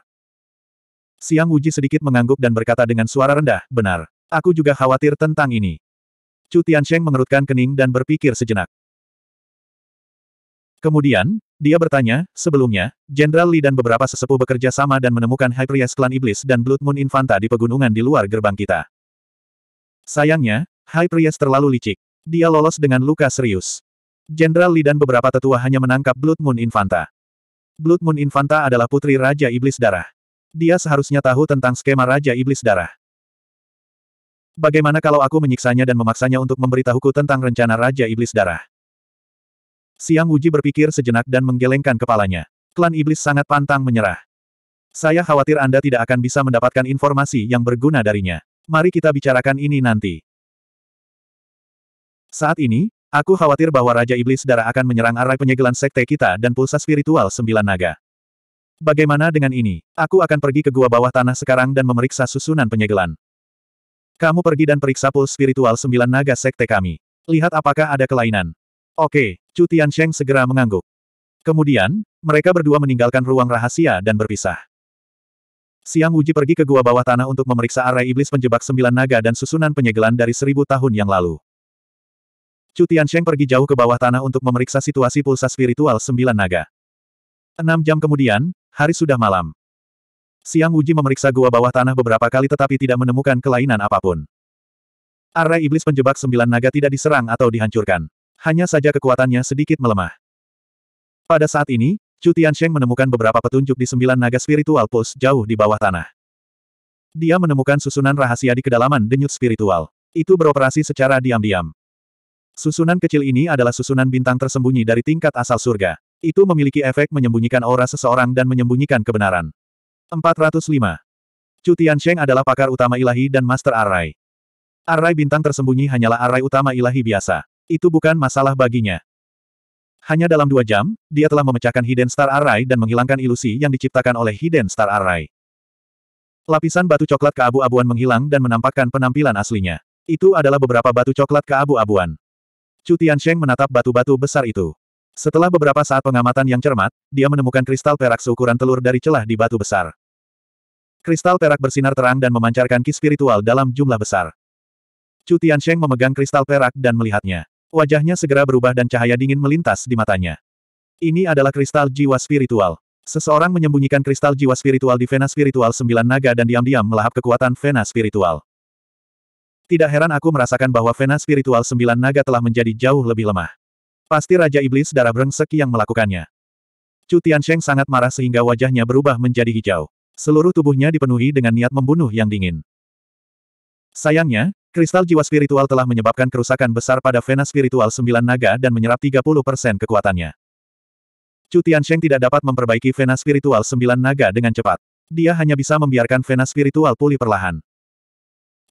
Siang Wuji sedikit mengangguk dan berkata dengan suara rendah, benar. Aku juga khawatir tentang ini. Chu Tiansheng mengerutkan kening dan berpikir sejenak. Kemudian, dia bertanya, sebelumnya, Jenderal Li dan beberapa sesepuh bekerja sama dan menemukan Hyperias Klan Iblis dan Blood Moon Infanta di pegunungan di luar gerbang kita. Sayangnya, Hyperias terlalu licik. Dia lolos dengan luka serius. Jenderal Li dan beberapa tetua hanya menangkap Blood Moon Infanta. Blood Moon Infanta adalah putri Raja Iblis Darah. Dia seharusnya tahu tentang skema Raja Iblis Darah. Bagaimana kalau aku menyiksanya dan memaksanya untuk memberitahuku tentang rencana Raja Iblis Darah? Siang Wuji berpikir sejenak dan menggelengkan kepalanya. Klan Iblis sangat pantang menyerah. Saya khawatir Anda tidak akan bisa mendapatkan informasi yang berguna darinya. Mari kita bicarakan ini nanti. Saat ini, aku khawatir bahwa Raja Iblis Darah akan menyerang arai penyegelan sekte kita dan pulsa spiritual sembilan naga. Bagaimana dengan ini? Aku akan pergi ke gua bawah tanah sekarang dan memeriksa susunan penyegelan. Kamu pergi dan periksa pul spiritual sembilan naga sekte kami. Lihat apakah ada kelainan. Oke, Chu Tiansheng segera mengangguk. Kemudian, mereka berdua meninggalkan ruang rahasia dan berpisah. Siang Wuji pergi ke gua bawah tanah untuk memeriksa arai iblis penjebak sembilan naga dan susunan penyegelan dari seribu tahun yang lalu. Chu Tiansheng pergi jauh ke bawah tanah untuk memeriksa situasi pulsa spiritual sembilan naga. Enam jam kemudian, hari sudah malam. Siang Uji memeriksa gua bawah tanah beberapa kali tetapi tidak menemukan kelainan apapun. Arai iblis penjebak sembilan naga tidak diserang atau dihancurkan. Hanya saja kekuatannya sedikit melemah. Pada saat ini, Chu Tiansheng menemukan beberapa petunjuk di sembilan naga spiritual pus jauh di bawah tanah. Dia menemukan susunan rahasia di kedalaman denyut spiritual. Itu beroperasi secara diam-diam. Susunan kecil ini adalah susunan bintang tersembunyi dari tingkat asal surga. Itu memiliki efek menyembunyikan aura seseorang dan menyembunyikan kebenaran. 405. Chu Tiansheng adalah pakar utama ilahi dan master array. Array bintang tersembunyi hanyalah array utama ilahi biasa. Itu bukan masalah baginya. Hanya dalam dua jam, dia telah memecahkan Hidden Star Array dan menghilangkan ilusi yang diciptakan oleh Hidden Star Array. Lapisan batu coklat keabu-abuan menghilang dan menampakkan penampilan aslinya. Itu adalah beberapa batu coklat keabu-abuan. Chu Tiansheng menatap batu-batu besar itu. Setelah beberapa saat pengamatan yang cermat, dia menemukan kristal perak seukuran telur dari celah di batu besar. Kristal perak bersinar terang dan memancarkan ki spiritual dalam jumlah besar. Chu Tiansheng memegang kristal perak dan melihatnya. Wajahnya segera berubah dan cahaya dingin melintas di matanya. Ini adalah kristal jiwa spiritual. Seseorang menyembunyikan kristal jiwa spiritual di vena spiritual sembilan naga dan diam-diam melahap kekuatan vena spiritual. Tidak heran aku merasakan bahwa vena spiritual sembilan naga telah menjadi jauh lebih lemah. Pasti Raja Iblis darah brengsek yang melakukannya. Chu Tiansheng sangat marah sehingga wajahnya berubah menjadi hijau. Seluruh tubuhnya dipenuhi dengan niat membunuh yang dingin. Sayangnya, kristal jiwa spiritual telah menyebabkan kerusakan besar pada vena spiritual sembilan naga dan menyerap 30% kekuatannya. Chu Tiansheng tidak dapat memperbaiki vena spiritual sembilan naga dengan cepat. Dia hanya bisa membiarkan vena spiritual pulih perlahan.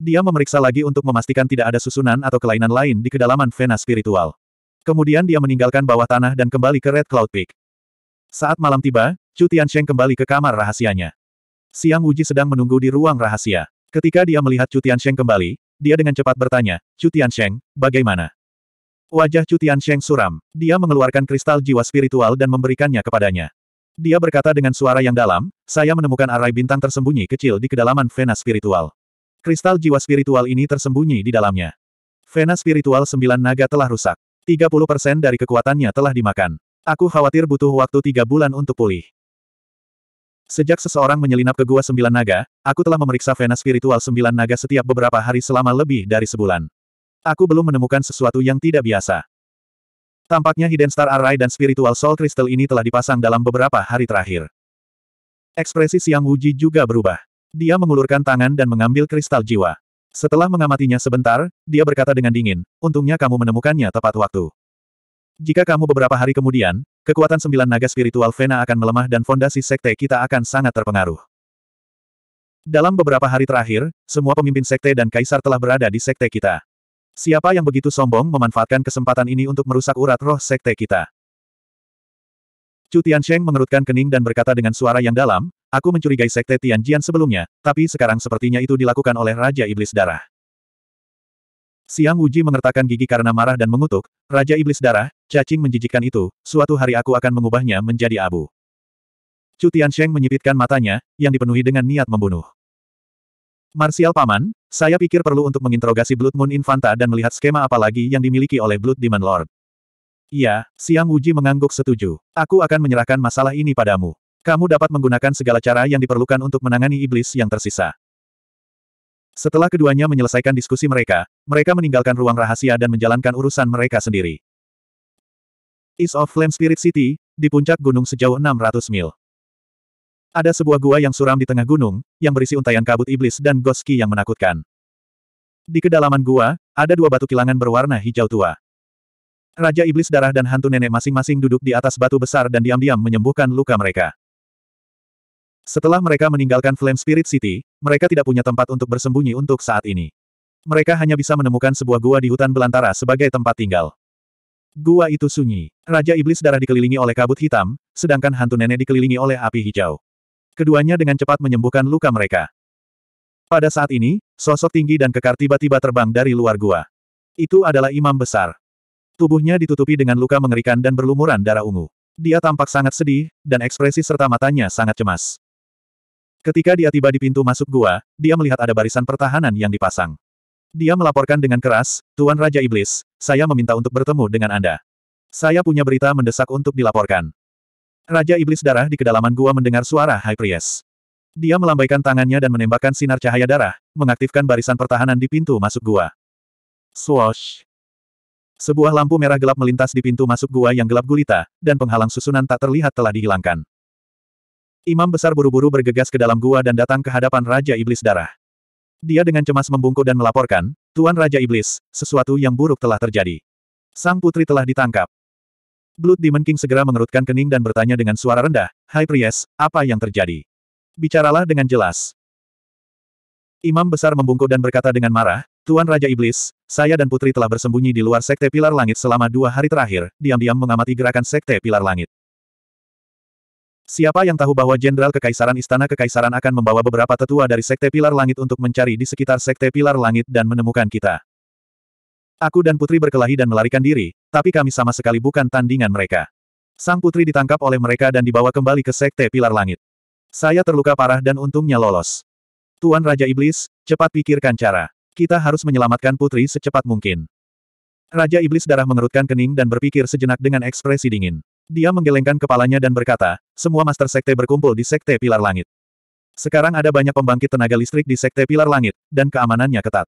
Dia memeriksa lagi untuk memastikan tidak ada susunan atau kelainan lain di kedalaman vena spiritual. Kemudian dia meninggalkan bawah tanah dan kembali ke Red Cloud Peak. Saat malam tiba, Chu Tiansheng kembali ke kamar rahasianya. Siang Wuji sedang menunggu di ruang rahasia. Ketika dia melihat Chu Tiansheng kembali, dia dengan cepat bertanya, Chu Tiansheng, bagaimana? Wajah Chu Tiansheng suram. Dia mengeluarkan kristal jiwa spiritual dan memberikannya kepadanya. Dia berkata dengan suara yang dalam, saya menemukan arai bintang tersembunyi kecil di kedalaman vena spiritual. Kristal jiwa spiritual ini tersembunyi di dalamnya. Vena spiritual sembilan naga telah rusak. 30% dari kekuatannya telah dimakan. Aku khawatir butuh waktu tiga bulan untuk pulih. Sejak seseorang menyelinap ke Gua Sembilan Naga, aku telah memeriksa vena spiritual Sembilan Naga setiap beberapa hari selama lebih dari sebulan. Aku belum menemukan sesuatu yang tidak biasa. Tampaknya Hidden Star Array dan Spiritual Soul Crystal ini telah dipasang dalam beberapa hari terakhir. Ekspresi Siang Wuji juga berubah. Dia mengulurkan tangan dan mengambil kristal jiwa. Setelah mengamatinya sebentar, dia berkata dengan dingin, untungnya kamu menemukannya tepat waktu. Jika kamu beberapa hari kemudian, kekuatan sembilan naga spiritual Vena akan melemah dan fondasi sekte kita akan sangat terpengaruh. Dalam beberapa hari terakhir, semua pemimpin sekte dan kaisar telah berada di sekte kita. Siapa yang begitu sombong memanfaatkan kesempatan ini untuk merusak urat roh sekte kita? Cutian Sheng mengerutkan kening dan berkata dengan suara yang dalam, Aku mencurigai Sekte Tianjian sebelumnya, tapi sekarang sepertinya itu dilakukan oleh Raja Iblis Darah. Siang Wuji mengertakkan gigi karena marah dan mengutuk, Raja Iblis Darah, cacing menjijikkan itu, suatu hari aku akan mengubahnya menjadi abu. Chu Sheng menyipitkan matanya, yang dipenuhi dengan niat membunuh. Marsial Paman, saya pikir perlu untuk menginterogasi Blood Moon Infanta dan melihat skema apa lagi yang dimiliki oleh Blood Demon Lord. Iya, Siang Wuji mengangguk setuju. Aku akan menyerahkan masalah ini padamu. Kamu dapat menggunakan segala cara yang diperlukan untuk menangani iblis yang tersisa. Setelah keduanya menyelesaikan diskusi mereka, mereka meninggalkan ruang rahasia dan menjalankan urusan mereka sendiri. East of Flame Spirit City, di puncak gunung sejauh 600 mil. Ada sebuah gua yang suram di tengah gunung, yang berisi untayan kabut iblis dan goski yang menakutkan. Di kedalaman gua, ada dua batu kilangan berwarna hijau tua. Raja Iblis Darah dan Hantu Nenek masing-masing duduk di atas batu besar dan diam-diam menyembuhkan luka mereka. Setelah mereka meninggalkan Flame Spirit City, mereka tidak punya tempat untuk bersembunyi untuk saat ini. Mereka hanya bisa menemukan sebuah gua di hutan belantara sebagai tempat tinggal. Gua itu sunyi. Raja Iblis Darah dikelilingi oleh kabut hitam, sedangkan hantu nenek dikelilingi oleh api hijau. Keduanya dengan cepat menyembuhkan luka mereka. Pada saat ini, sosok tinggi dan kekar tiba-tiba terbang dari luar gua. Itu adalah imam besar. Tubuhnya ditutupi dengan luka mengerikan dan berlumuran darah ungu. Dia tampak sangat sedih, dan ekspresi serta matanya sangat cemas. Ketika dia tiba di pintu masuk gua, dia melihat ada barisan pertahanan yang dipasang. Dia melaporkan dengan keras, Tuan Raja Iblis, saya meminta untuk bertemu dengan Anda. Saya punya berita mendesak untuk dilaporkan. Raja Iblis Darah di kedalaman gua mendengar suara High Priest. Dia melambaikan tangannya dan menembakkan sinar cahaya darah, mengaktifkan barisan pertahanan di pintu masuk gua. Swoosh! Sebuah lampu merah gelap melintas di pintu masuk gua yang gelap gulita, dan penghalang susunan tak terlihat telah dihilangkan. Imam besar buru-buru bergegas ke dalam gua dan datang ke hadapan Raja Iblis Darah. Dia dengan cemas membungkuk dan melaporkan, Tuan Raja Iblis, sesuatu yang buruk telah terjadi. Sang putri telah ditangkap. Blood Demon King segera mengerutkan kening dan bertanya dengan suara rendah, Hai Priest, apa yang terjadi? Bicaralah dengan jelas. Imam besar membungkuk dan berkata dengan marah, Tuan Raja Iblis, saya dan putri telah bersembunyi di luar Sekte Pilar Langit selama dua hari terakhir, diam-diam mengamati gerakan Sekte Pilar Langit. Siapa yang tahu bahwa Jenderal Kekaisaran Istana Kekaisaran akan membawa beberapa tetua dari Sekte Pilar Langit untuk mencari di sekitar Sekte Pilar Langit dan menemukan kita. Aku dan Putri berkelahi dan melarikan diri, tapi kami sama sekali bukan tandingan mereka. Sang Putri ditangkap oleh mereka dan dibawa kembali ke Sekte Pilar Langit. Saya terluka parah dan untungnya lolos. Tuan Raja Iblis, cepat pikirkan cara. Kita harus menyelamatkan Putri secepat mungkin. Raja Iblis darah mengerutkan kening dan berpikir sejenak dengan ekspresi dingin. Dia menggelengkan kepalanya dan berkata, semua Master Sekte berkumpul di Sekte Pilar Langit. Sekarang ada banyak pembangkit tenaga listrik di Sekte Pilar Langit, dan keamanannya ketat.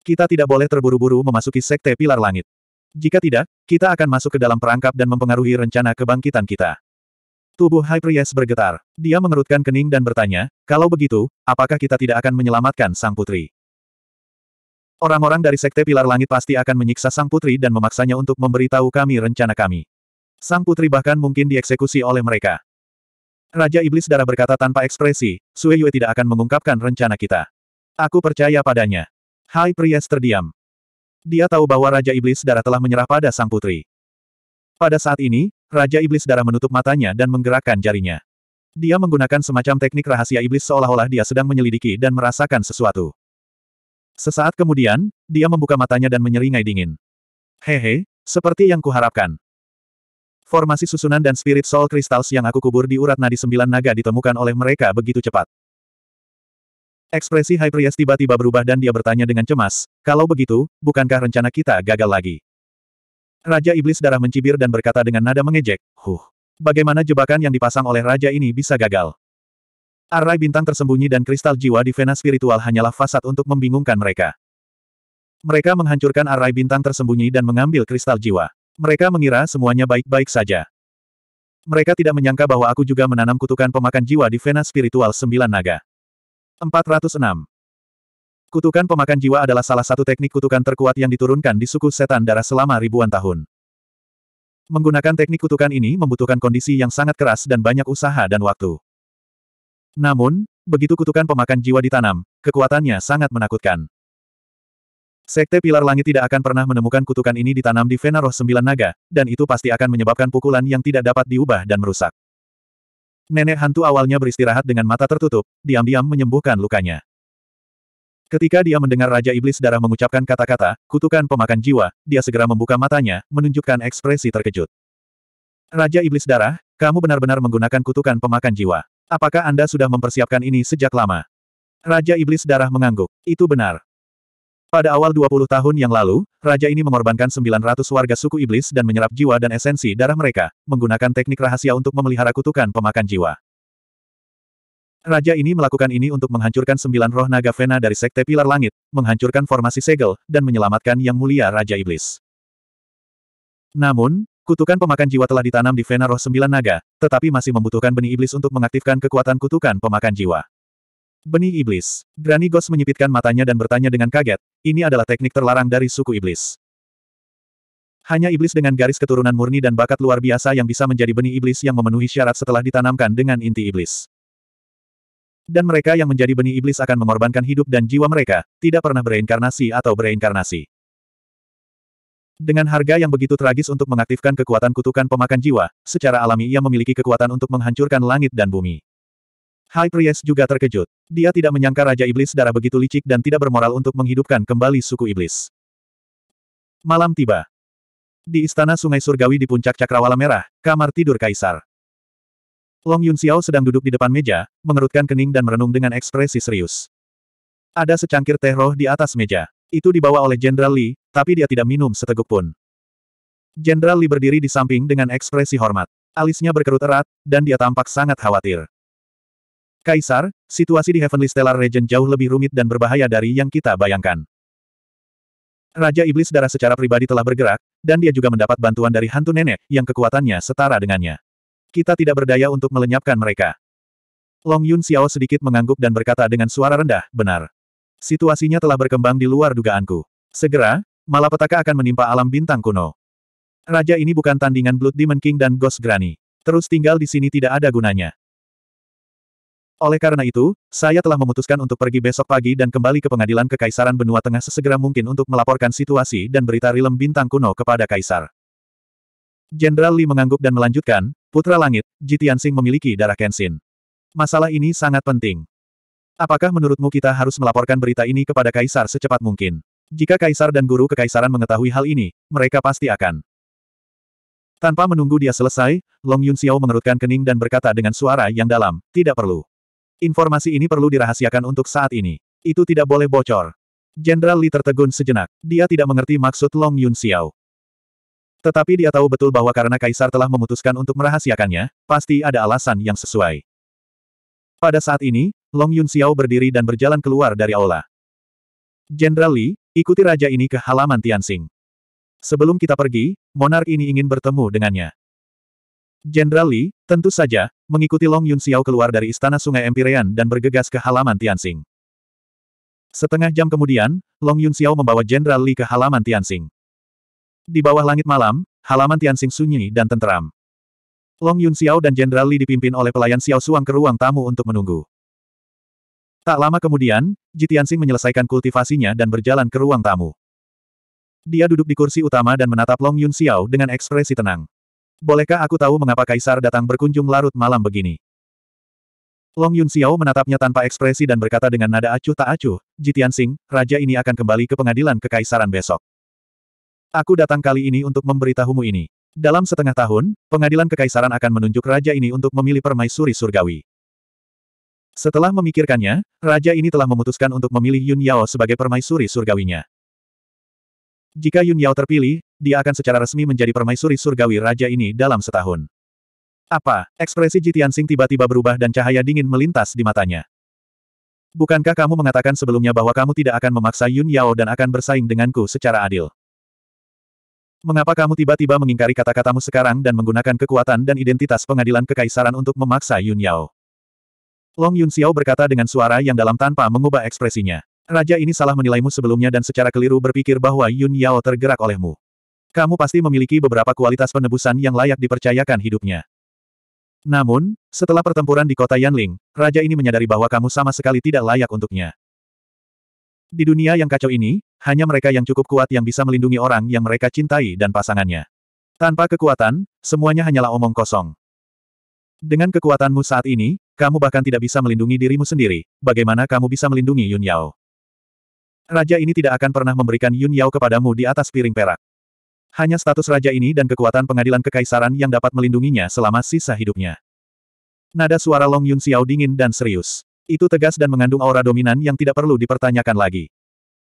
Kita tidak boleh terburu-buru memasuki Sekte Pilar Langit. Jika tidak, kita akan masuk ke dalam perangkap dan mempengaruhi rencana kebangkitan kita. Tubuh Priest bergetar. Dia mengerutkan kening dan bertanya, kalau begitu, apakah kita tidak akan menyelamatkan sang putri? Orang-orang dari Sekte Pilar Langit pasti akan menyiksa sang putri dan memaksanya untuk memberitahu kami rencana kami. Sang putri bahkan mungkin dieksekusi oleh mereka. Raja Iblis Darah berkata tanpa ekspresi, Sue Yue tidak akan mengungkapkan rencana kita. Aku percaya padanya. Hai Priest terdiam. Dia tahu bahwa Raja Iblis Darah telah menyerah pada sang putri. Pada saat ini, Raja Iblis Darah menutup matanya dan menggerakkan jarinya. Dia menggunakan semacam teknik rahasia iblis seolah-olah dia sedang menyelidiki dan merasakan sesuatu. Sesaat kemudian, dia membuka matanya dan menyeringai dingin. Hehe, seperti yang kuharapkan. Formasi susunan dan spirit soul crystals yang aku kubur di urat nadi sembilan naga ditemukan oleh mereka begitu cepat. Ekspresi Hyperias tiba-tiba berubah dan dia bertanya dengan cemas, kalau begitu, bukankah rencana kita gagal lagi? Raja Iblis Darah mencibir dan berkata dengan nada mengejek, huh, bagaimana jebakan yang dipasang oleh raja ini bisa gagal? Arai bintang tersembunyi dan kristal jiwa di vena spiritual hanyalah fasad untuk membingungkan mereka. Mereka menghancurkan arai bintang tersembunyi dan mengambil kristal jiwa. Mereka mengira semuanya baik-baik saja. Mereka tidak menyangka bahwa aku juga menanam kutukan pemakan jiwa di vena spiritual sembilan naga. 406. Kutukan pemakan jiwa adalah salah satu teknik kutukan terkuat yang diturunkan di suku setan darah selama ribuan tahun. Menggunakan teknik kutukan ini membutuhkan kondisi yang sangat keras dan banyak usaha dan waktu. Namun, begitu kutukan pemakan jiwa ditanam, kekuatannya sangat menakutkan. Sekte Pilar Langit tidak akan pernah menemukan kutukan ini ditanam di Vena Roh Sembilan Naga, dan itu pasti akan menyebabkan pukulan yang tidak dapat diubah dan merusak. Nenek hantu awalnya beristirahat dengan mata tertutup, diam-diam menyembuhkan lukanya. Ketika dia mendengar Raja Iblis Darah mengucapkan kata-kata, kutukan pemakan jiwa, dia segera membuka matanya, menunjukkan ekspresi terkejut. Raja Iblis Darah, kamu benar-benar menggunakan kutukan pemakan jiwa. Apakah Anda sudah mempersiapkan ini sejak lama? Raja Iblis Darah mengangguk. Itu benar. Pada awal 20 tahun yang lalu, raja ini mengorbankan 900 warga suku iblis dan menyerap jiwa dan esensi darah mereka, menggunakan teknik rahasia untuk memelihara kutukan pemakan jiwa. Raja ini melakukan ini untuk menghancurkan sembilan roh naga Vena dari Sekte Pilar Langit, menghancurkan formasi segel, dan menyelamatkan Yang Mulia Raja Iblis. Namun, kutukan pemakan jiwa telah ditanam di Vena roh sembilan naga, tetapi masih membutuhkan benih iblis untuk mengaktifkan kekuatan kutukan pemakan jiwa. Benih Iblis. Granny Ghost menyipitkan matanya dan bertanya dengan kaget, ini adalah teknik terlarang dari suku Iblis. Hanya iblis dengan garis keturunan murni dan bakat luar biasa yang bisa menjadi benih iblis yang memenuhi syarat setelah ditanamkan dengan inti iblis. Dan mereka yang menjadi benih iblis akan mengorbankan hidup dan jiwa mereka, tidak pernah bereinkarnasi atau bereinkarnasi. Dengan harga yang begitu tragis untuk mengaktifkan kekuatan kutukan pemakan jiwa, secara alami ia memiliki kekuatan untuk menghancurkan langit dan bumi. High Priest juga terkejut. Dia tidak menyangka Raja Iblis darah begitu licik dan tidak bermoral untuk menghidupkan kembali suku Iblis. Malam tiba. Di Istana Sungai Surgawi di puncak Cakrawala Merah, kamar tidur Kaisar. Long Yun Xiao sedang duduk di depan meja, mengerutkan kening dan merenung dengan ekspresi serius. Ada secangkir teh roh di atas meja. Itu dibawa oleh Jenderal Li, tapi dia tidak minum seteguk pun. Jenderal Li berdiri di samping dengan ekspresi hormat. Alisnya berkerut erat, dan dia tampak sangat khawatir. Kaisar, situasi di Heavenly Stellar Region jauh lebih rumit dan berbahaya dari yang kita bayangkan. Raja Iblis Darah secara pribadi telah bergerak, dan dia juga mendapat bantuan dari hantu nenek, yang kekuatannya setara dengannya. Kita tidak berdaya untuk melenyapkan mereka. Long Yun Xiao sedikit mengangguk dan berkata dengan suara rendah, benar. Situasinya telah berkembang di luar dugaanku. Segera, malapetaka akan menimpa alam bintang kuno. Raja ini bukan tandingan Blood Demon King dan Ghost Granny. Terus tinggal di sini tidak ada gunanya. Oleh karena itu, saya telah memutuskan untuk pergi besok pagi dan kembali ke pengadilan Kekaisaran Benua Tengah sesegera mungkin untuk melaporkan situasi dan berita rilem bintang kuno kepada Kaisar. Jenderal Li mengangguk dan melanjutkan, Putra Langit, Jitiansing memiliki darah Kenshin. Masalah ini sangat penting. Apakah menurutmu kita harus melaporkan berita ini kepada Kaisar secepat mungkin? Jika Kaisar dan Guru Kekaisaran mengetahui hal ini, mereka pasti akan. Tanpa menunggu dia selesai, Long Yun Xiao mengerutkan kening dan berkata dengan suara yang dalam, tidak perlu. Informasi ini perlu dirahasiakan untuk saat ini. Itu tidak boleh bocor. Jenderal Li tertegun sejenak. Dia tidak mengerti maksud Long Yun Xiao. Tetapi dia tahu betul bahwa karena Kaisar telah memutuskan untuk merahasiakannya, pasti ada alasan yang sesuai. Pada saat ini, Long Yun Xiao berdiri dan berjalan keluar dari aula. Jenderal Li, ikuti raja ini ke halaman Tianxing. Sebelum kita pergi, monark ini ingin bertemu dengannya. Jenderal Li, tentu saja, mengikuti Long Yun Xiao keluar dari Istana Sungai Empirean dan bergegas ke halaman Tianxing. Setengah jam kemudian, Long Yun Xiao membawa Jenderal Li ke halaman Tianxing. Di bawah langit malam, halaman Tianxing sunyi dan tenteram. Long Yun Xiao dan Jenderal Li dipimpin oleh pelayan Xiao Suang ke ruang tamu untuk menunggu. Tak lama kemudian, Ji Tianxing menyelesaikan kultivasinya dan berjalan ke ruang tamu. Dia duduk di kursi utama dan menatap Long Yun Xiao dengan ekspresi tenang. Bolehkah aku tahu mengapa Kaisar datang berkunjung larut malam begini? Long Yun Xiao menatapnya tanpa ekspresi dan berkata dengan nada acuh tak acuh, Jitian Sing, raja ini akan kembali ke pengadilan kekaisaran besok. Aku datang kali ini untuk memberitahumu ini. Dalam setengah tahun, pengadilan kekaisaran akan menunjuk raja ini untuk memilih permaisuri surgawi. Setelah memikirkannya, raja ini telah memutuskan untuk memilih Yun Yao sebagai permaisuri surgawinya. Jika Yun Yao terpilih, dia akan secara resmi menjadi permaisuri surgawi raja ini dalam setahun. Apa? Ekspresi Jitian Sing tiba-tiba berubah dan cahaya dingin melintas di matanya. Bukankah kamu mengatakan sebelumnya bahwa kamu tidak akan memaksa Yun Yao dan akan bersaing denganku secara adil? Mengapa kamu tiba-tiba mengingkari kata-katamu sekarang dan menggunakan kekuatan dan identitas pengadilan kekaisaran untuk memaksa Yun Yao? Long Yun Xiao berkata dengan suara yang dalam tanpa mengubah ekspresinya. Raja ini salah menilaimu sebelumnya dan secara keliru berpikir bahwa Yun Yao tergerak olehmu. Kamu pasti memiliki beberapa kualitas penebusan yang layak dipercayakan hidupnya. Namun, setelah pertempuran di kota Yanling, raja ini menyadari bahwa kamu sama sekali tidak layak untuknya. Di dunia yang kacau ini, hanya mereka yang cukup kuat yang bisa melindungi orang yang mereka cintai dan pasangannya. Tanpa kekuatan, semuanya hanyalah omong kosong. Dengan kekuatanmu saat ini, kamu bahkan tidak bisa melindungi dirimu sendiri. Bagaimana kamu bisa melindungi Yun Yao? Raja ini tidak akan pernah memberikan Yun Yao kepadamu di atas piring perak. Hanya status raja ini dan kekuatan pengadilan kekaisaran yang dapat melindunginya selama sisa hidupnya. Nada suara Long Yun Xiao dingin dan serius. Itu tegas dan mengandung aura dominan yang tidak perlu dipertanyakan lagi.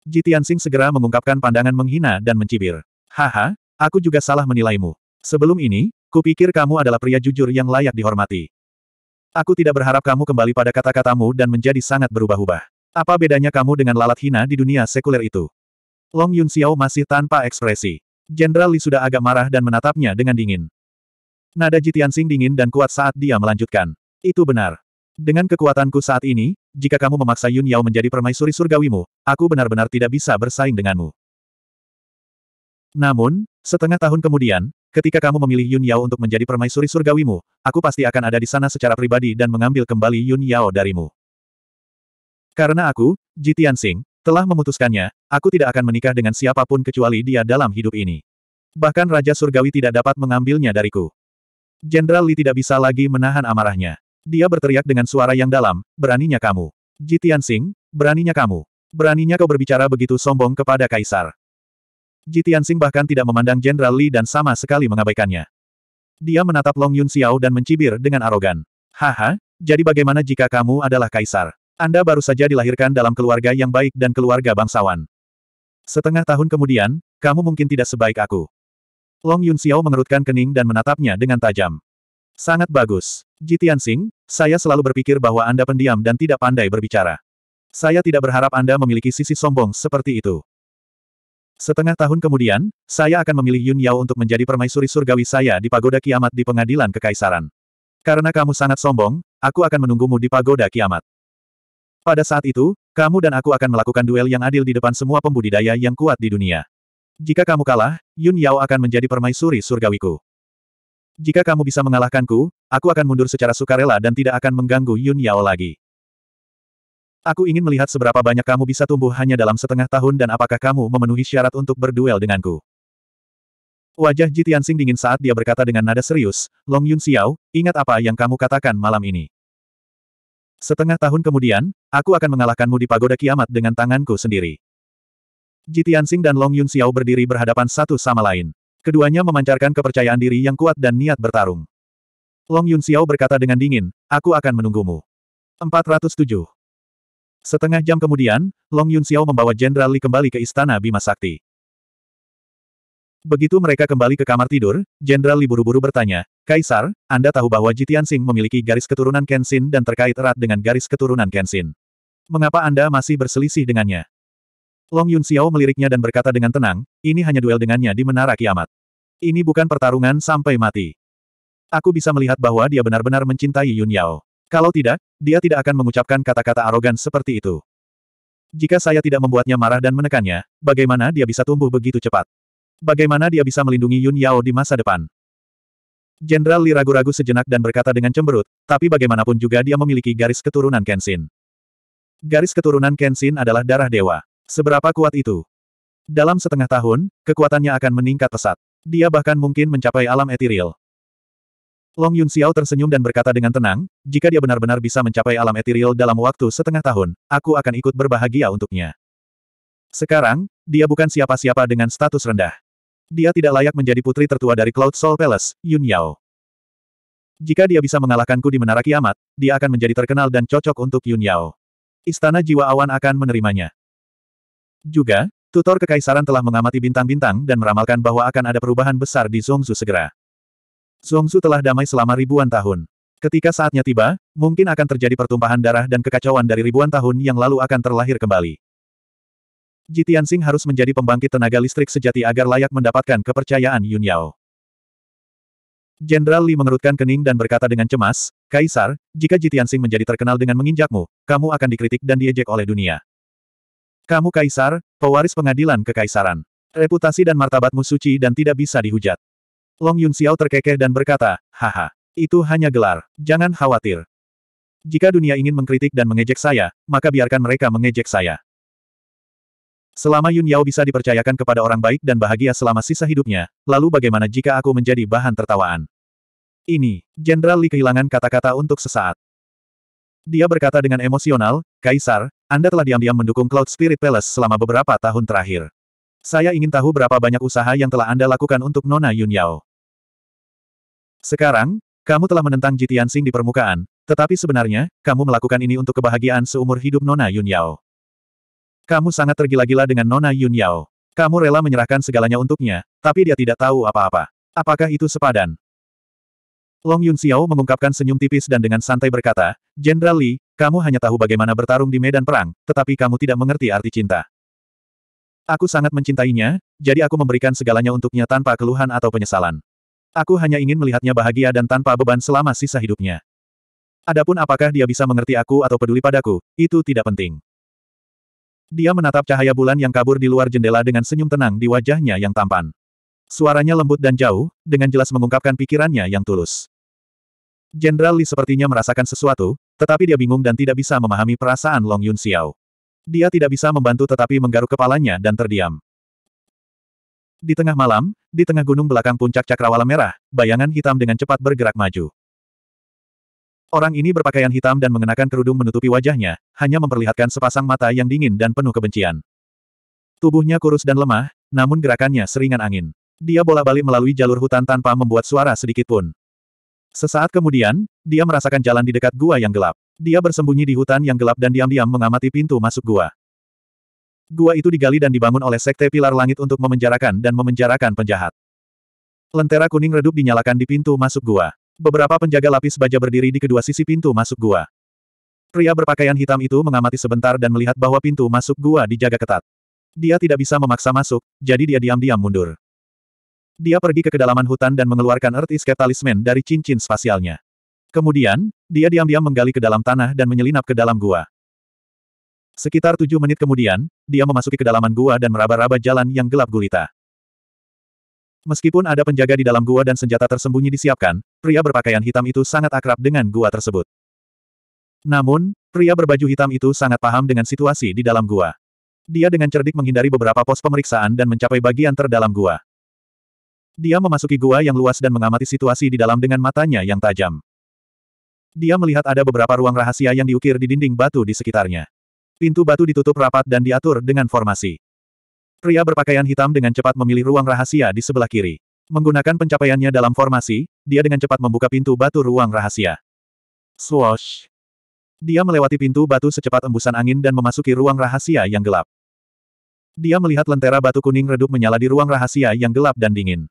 Ji Tianxing segera mengungkapkan pandangan menghina dan mencibir. Haha, aku juga salah menilaimu. Sebelum ini, kupikir kamu adalah pria jujur yang layak dihormati. Aku tidak berharap kamu kembali pada kata-katamu dan menjadi sangat berubah-ubah. Apa bedanya kamu dengan lalat hina di dunia sekuler itu? Long Yun Xiao masih tanpa ekspresi. Jenderal Li sudah agak marah dan menatapnya dengan dingin. Nada Jitian Sing dingin dan kuat saat dia melanjutkan. Itu benar. Dengan kekuatanku saat ini, jika kamu memaksa Yun Yao menjadi permaisuri surgawimu, aku benar-benar tidak bisa bersaing denganmu. Namun, setengah tahun kemudian, ketika kamu memilih Yun Yao untuk menjadi permaisuri surgawimu, aku pasti akan ada di sana secara pribadi dan mengambil kembali Yun Yao darimu. Karena aku, Jitian Sing, telah memutuskannya, aku tidak akan menikah dengan siapapun kecuali dia dalam hidup ini. Bahkan Raja Surgawi tidak dapat mengambilnya dariku. Jenderal Li tidak bisa lagi menahan amarahnya. Dia berteriak dengan suara yang dalam, beraninya kamu. Jitian Singh, beraninya kamu. Beraninya kau berbicara begitu sombong kepada Kaisar. Jitian Singh bahkan tidak memandang Jenderal Li dan sama sekali mengabaikannya. Dia menatap Long Yun Xiao dan mencibir dengan arogan. Haha, jadi bagaimana jika kamu adalah Kaisar? Anda baru saja dilahirkan dalam keluarga yang baik dan keluarga bangsawan. Setengah tahun kemudian, kamu mungkin tidak sebaik aku. Long Yun Xiao mengerutkan kening dan menatapnya dengan tajam. Sangat bagus. Ji Tianxing, saya selalu berpikir bahwa Anda pendiam dan tidak pandai berbicara. Saya tidak berharap Anda memiliki sisi sombong seperti itu. Setengah tahun kemudian, saya akan memilih Yun Yao untuk menjadi permaisuri surgawi saya di pagoda kiamat di pengadilan kekaisaran. Karena kamu sangat sombong, aku akan menunggumu di pagoda kiamat. Pada saat itu, kamu dan aku akan melakukan duel yang adil di depan semua pembudidaya yang kuat di dunia. Jika kamu kalah, Yun Yao akan menjadi permaisuri surgawiku. Jika kamu bisa mengalahkanku, aku akan mundur secara sukarela dan tidak akan mengganggu Yun Yao lagi. Aku ingin melihat seberapa banyak kamu bisa tumbuh hanya dalam setengah tahun dan apakah kamu memenuhi syarat untuk berduel denganku. Wajah Ji Tianxing dingin saat dia berkata dengan nada serius, Long Yun Xiao, ingat apa yang kamu katakan malam ini. Setengah tahun kemudian, aku akan mengalahkanmu di pagoda kiamat dengan tanganku sendiri. Ji Tianxing dan Long Yun Xiao berdiri berhadapan satu sama lain. Keduanya memancarkan kepercayaan diri yang kuat dan niat bertarung. Long Yun Xiao berkata dengan dingin, aku akan menunggumu. 407. Setengah jam kemudian, Long Yun Xiao membawa Jenderal Li kembali ke Istana Bima Sakti. Begitu mereka kembali ke kamar tidur, Jenderal Li buru-buru bertanya, Kaisar, Anda tahu bahwa Jitian Sing memiliki garis keturunan Kenshin dan terkait erat dengan garis keturunan Kenshin. Mengapa Anda masih berselisih dengannya? Long Yun Xiao meliriknya dan berkata dengan tenang, ini hanya duel dengannya di Menara Kiamat. Ini bukan pertarungan sampai mati. Aku bisa melihat bahwa dia benar-benar mencintai Yun Yao. Kalau tidak, dia tidak akan mengucapkan kata-kata arogan seperti itu. Jika saya tidak membuatnya marah dan menekannya, bagaimana dia bisa tumbuh begitu cepat? Bagaimana dia bisa melindungi Yun Yao di masa depan? Jenderal Li ragu-ragu sejenak dan berkata dengan cemberut, tapi bagaimanapun juga dia memiliki garis keturunan Kenshin. Garis keturunan Kenshin adalah darah dewa. Seberapa kuat itu? Dalam setengah tahun, kekuatannya akan meningkat pesat. Dia bahkan mungkin mencapai alam etiril. Long Yun Xiao tersenyum dan berkata dengan tenang, jika dia benar-benar bisa mencapai alam etiril dalam waktu setengah tahun, aku akan ikut berbahagia untuknya. Sekarang, dia bukan siapa-siapa dengan status rendah. Dia tidak layak menjadi putri tertua dari Cloud Soul Palace, Yun Yao. Jika dia bisa mengalahkanku di Menara Kiamat, dia akan menjadi terkenal dan cocok untuk Yun Yao. Istana Jiwa Awan akan menerimanya. Juga, tutor kekaisaran telah mengamati bintang-bintang dan meramalkan bahwa akan ada perubahan besar di Zhongzu segera. Zhongzu telah damai selama ribuan tahun. Ketika saatnya tiba, mungkin akan terjadi pertumpahan darah dan kekacauan dari ribuan tahun yang lalu akan terlahir kembali. Jitian Sing harus menjadi pembangkit tenaga listrik sejati agar layak mendapatkan kepercayaan Yun Yao. Jenderal Li mengerutkan kening dan berkata dengan cemas, Kaisar, jika Jitian Sing menjadi terkenal dengan menginjakmu, kamu akan dikritik dan diejek oleh dunia. Kamu Kaisar, pewaris pengadilan kekaisaran. Reputasi dan martabatmu suci dan tidak bisa dihujat. Long Yun Xiao terkekeh dan berkata, haha, itu hanya gelar, jangan khawatir. Jika dunia ingin mengkritik dan mengejek saya, maka biarkan mereka mengejek saya. Selama Yun Yao bisa dipercayakan kepada orang baik dan bahagia selama sisa hidupnya, lalu bagaimana jika aku menjadi bahan tertawaan? Ini, Jenderal Li kehilangan kata-kata untuk sesaat. Dia berkata dengan emosional, Kaisar, Anda telah diam-diam mendukung Cloud Spirit Palace selama beberapa tahun terakhir. Saya ingin tahu berapa banyak usaha yang telah Anda lakukan untuk Nona Yun Yao. Sekarang, kamu telah menentang Jitian Sing di permukaan, tetapi sebenarnya, kamu melakukan ini untuk kebahagiaan seumur hidup Nona Yun Yao. Kamu sangat tergila-gila dengan Nona Yun Yao. Kamu rela menyerahkan segalanya untuknya, tapi dia tidak tahu apa-apa. Apakah itu sepadan? Long Yun Xiao mengungkapkan senyum tipis dan dengan santai berkata, Jenderal Li, kamu hanya tahu bagaimana bertarung di medan perang, tetapi kamu tidak mengerti arti cinta. Aku sangat mencintainya, jadi aku memberikan segalanya untuknya tanpa keluhan atau penyesalan. Aku hanya ingin melihatnya bahagia dan tanpa beban selama sisa hidupnya. Adapun apakah dia bisa mengerti aku atau peduli padaku, itu tidak penting. Dia menatap cahaya bulan yang kabur di luar jendela dengan senyum tenang di wajahnya yang tampan. Suaranya lembut dan jauh, dengan jelas mengungkapkan pikirannya yang tulus. Jenderal Li sepertinya merasakan sesuatu, tetapi dia bingung dan tidak bisa memahami perasaan Long Yun Xiao. Dia tidak bisa membantu tetapi menggaruk kepalanya dan terdiam. Di tengah malam, di tengah gunung belakang puncak cakrawala merah, bayangan hitam dengan cepat bergerak maju. Orang ini berpakaian hitam dan mengenakan kerudung menutupi wajahnya, hanya memperlihatkan sepasang mata yang dingin dan penuh kebencian. Tubuhnya kurus dan lemah, namun gerakannya seringan angin. Dia bola-balik melalui jalur hutan tanpa membuat suara sedikit pun. Sesaat kemudian, dia merasakan jalan di dekat gua yang gelap. Dia bersembunyi di hutan yang gelap dan diam-diam mengamati pintu masuk gua. Gua itu digali dan dibangun oleh Sekte Pilar Langit untuk memenjarakan dan memenjarakan penjahat. Lentera kuning redup dinyalakan di pintu masuk gua. Beberapa penjaga lapis baja berdiri di kedua sisi pintu masuk gua. Pria berpakaian hitam itu mengamati sebentar dan melihat bahwa pintu masuk gua dijaga ketat. Dia tidak bisa memaksa masuk, jadi dia diam-diam mundur. Dia pergi ke kedalaman hutan dan mengeluarkan Earth Escape Talisman dari cincin spasialnya. Kemudian, dia diam-diam menggali ke dalam tanah dan menyelinap ke dalam gua. Sekitar tujuh menit kemudian, dia memasuki kedalaman gua dan meraba-raba jalan yang gelap gulita. Meskipun ada penjaga di dalam gua dan senjata tersembunyi disiapkan, pria berpakaian hitam itu sangat akrab dengan gua tersebut. Namun, pria berbaju hitam itu sangat paham dengan situasi di dalam gua. Dia dengan cerdik menghindari beberapa pos pemeriksaan dan mencapai bagian terdalam gua. Dia memasuki gua yang luas dan mengamati situasi di dalam dengan matanya yang tajam. Dia melihat ada beberapa ruang rahasia yang diukir di dinding batu di sekitarnya. Pintu batu ditutup rapat dan diatur dengan formasi. Pria berpakaian hitam dengan cepat memilih ruang rahasia di sebelah kiri. Menggunakan pencapaiannya dalam formasi, dia dengan cepat membuka pintu batu ruang rahasia. Swoosh! Dia melewati pintu batu secepat embusan angin dan memasuki ruang rahasia yang gelap. Dia melihat lentera batu kuning redup menyala di ruang rahasia yang gelap dan dingin.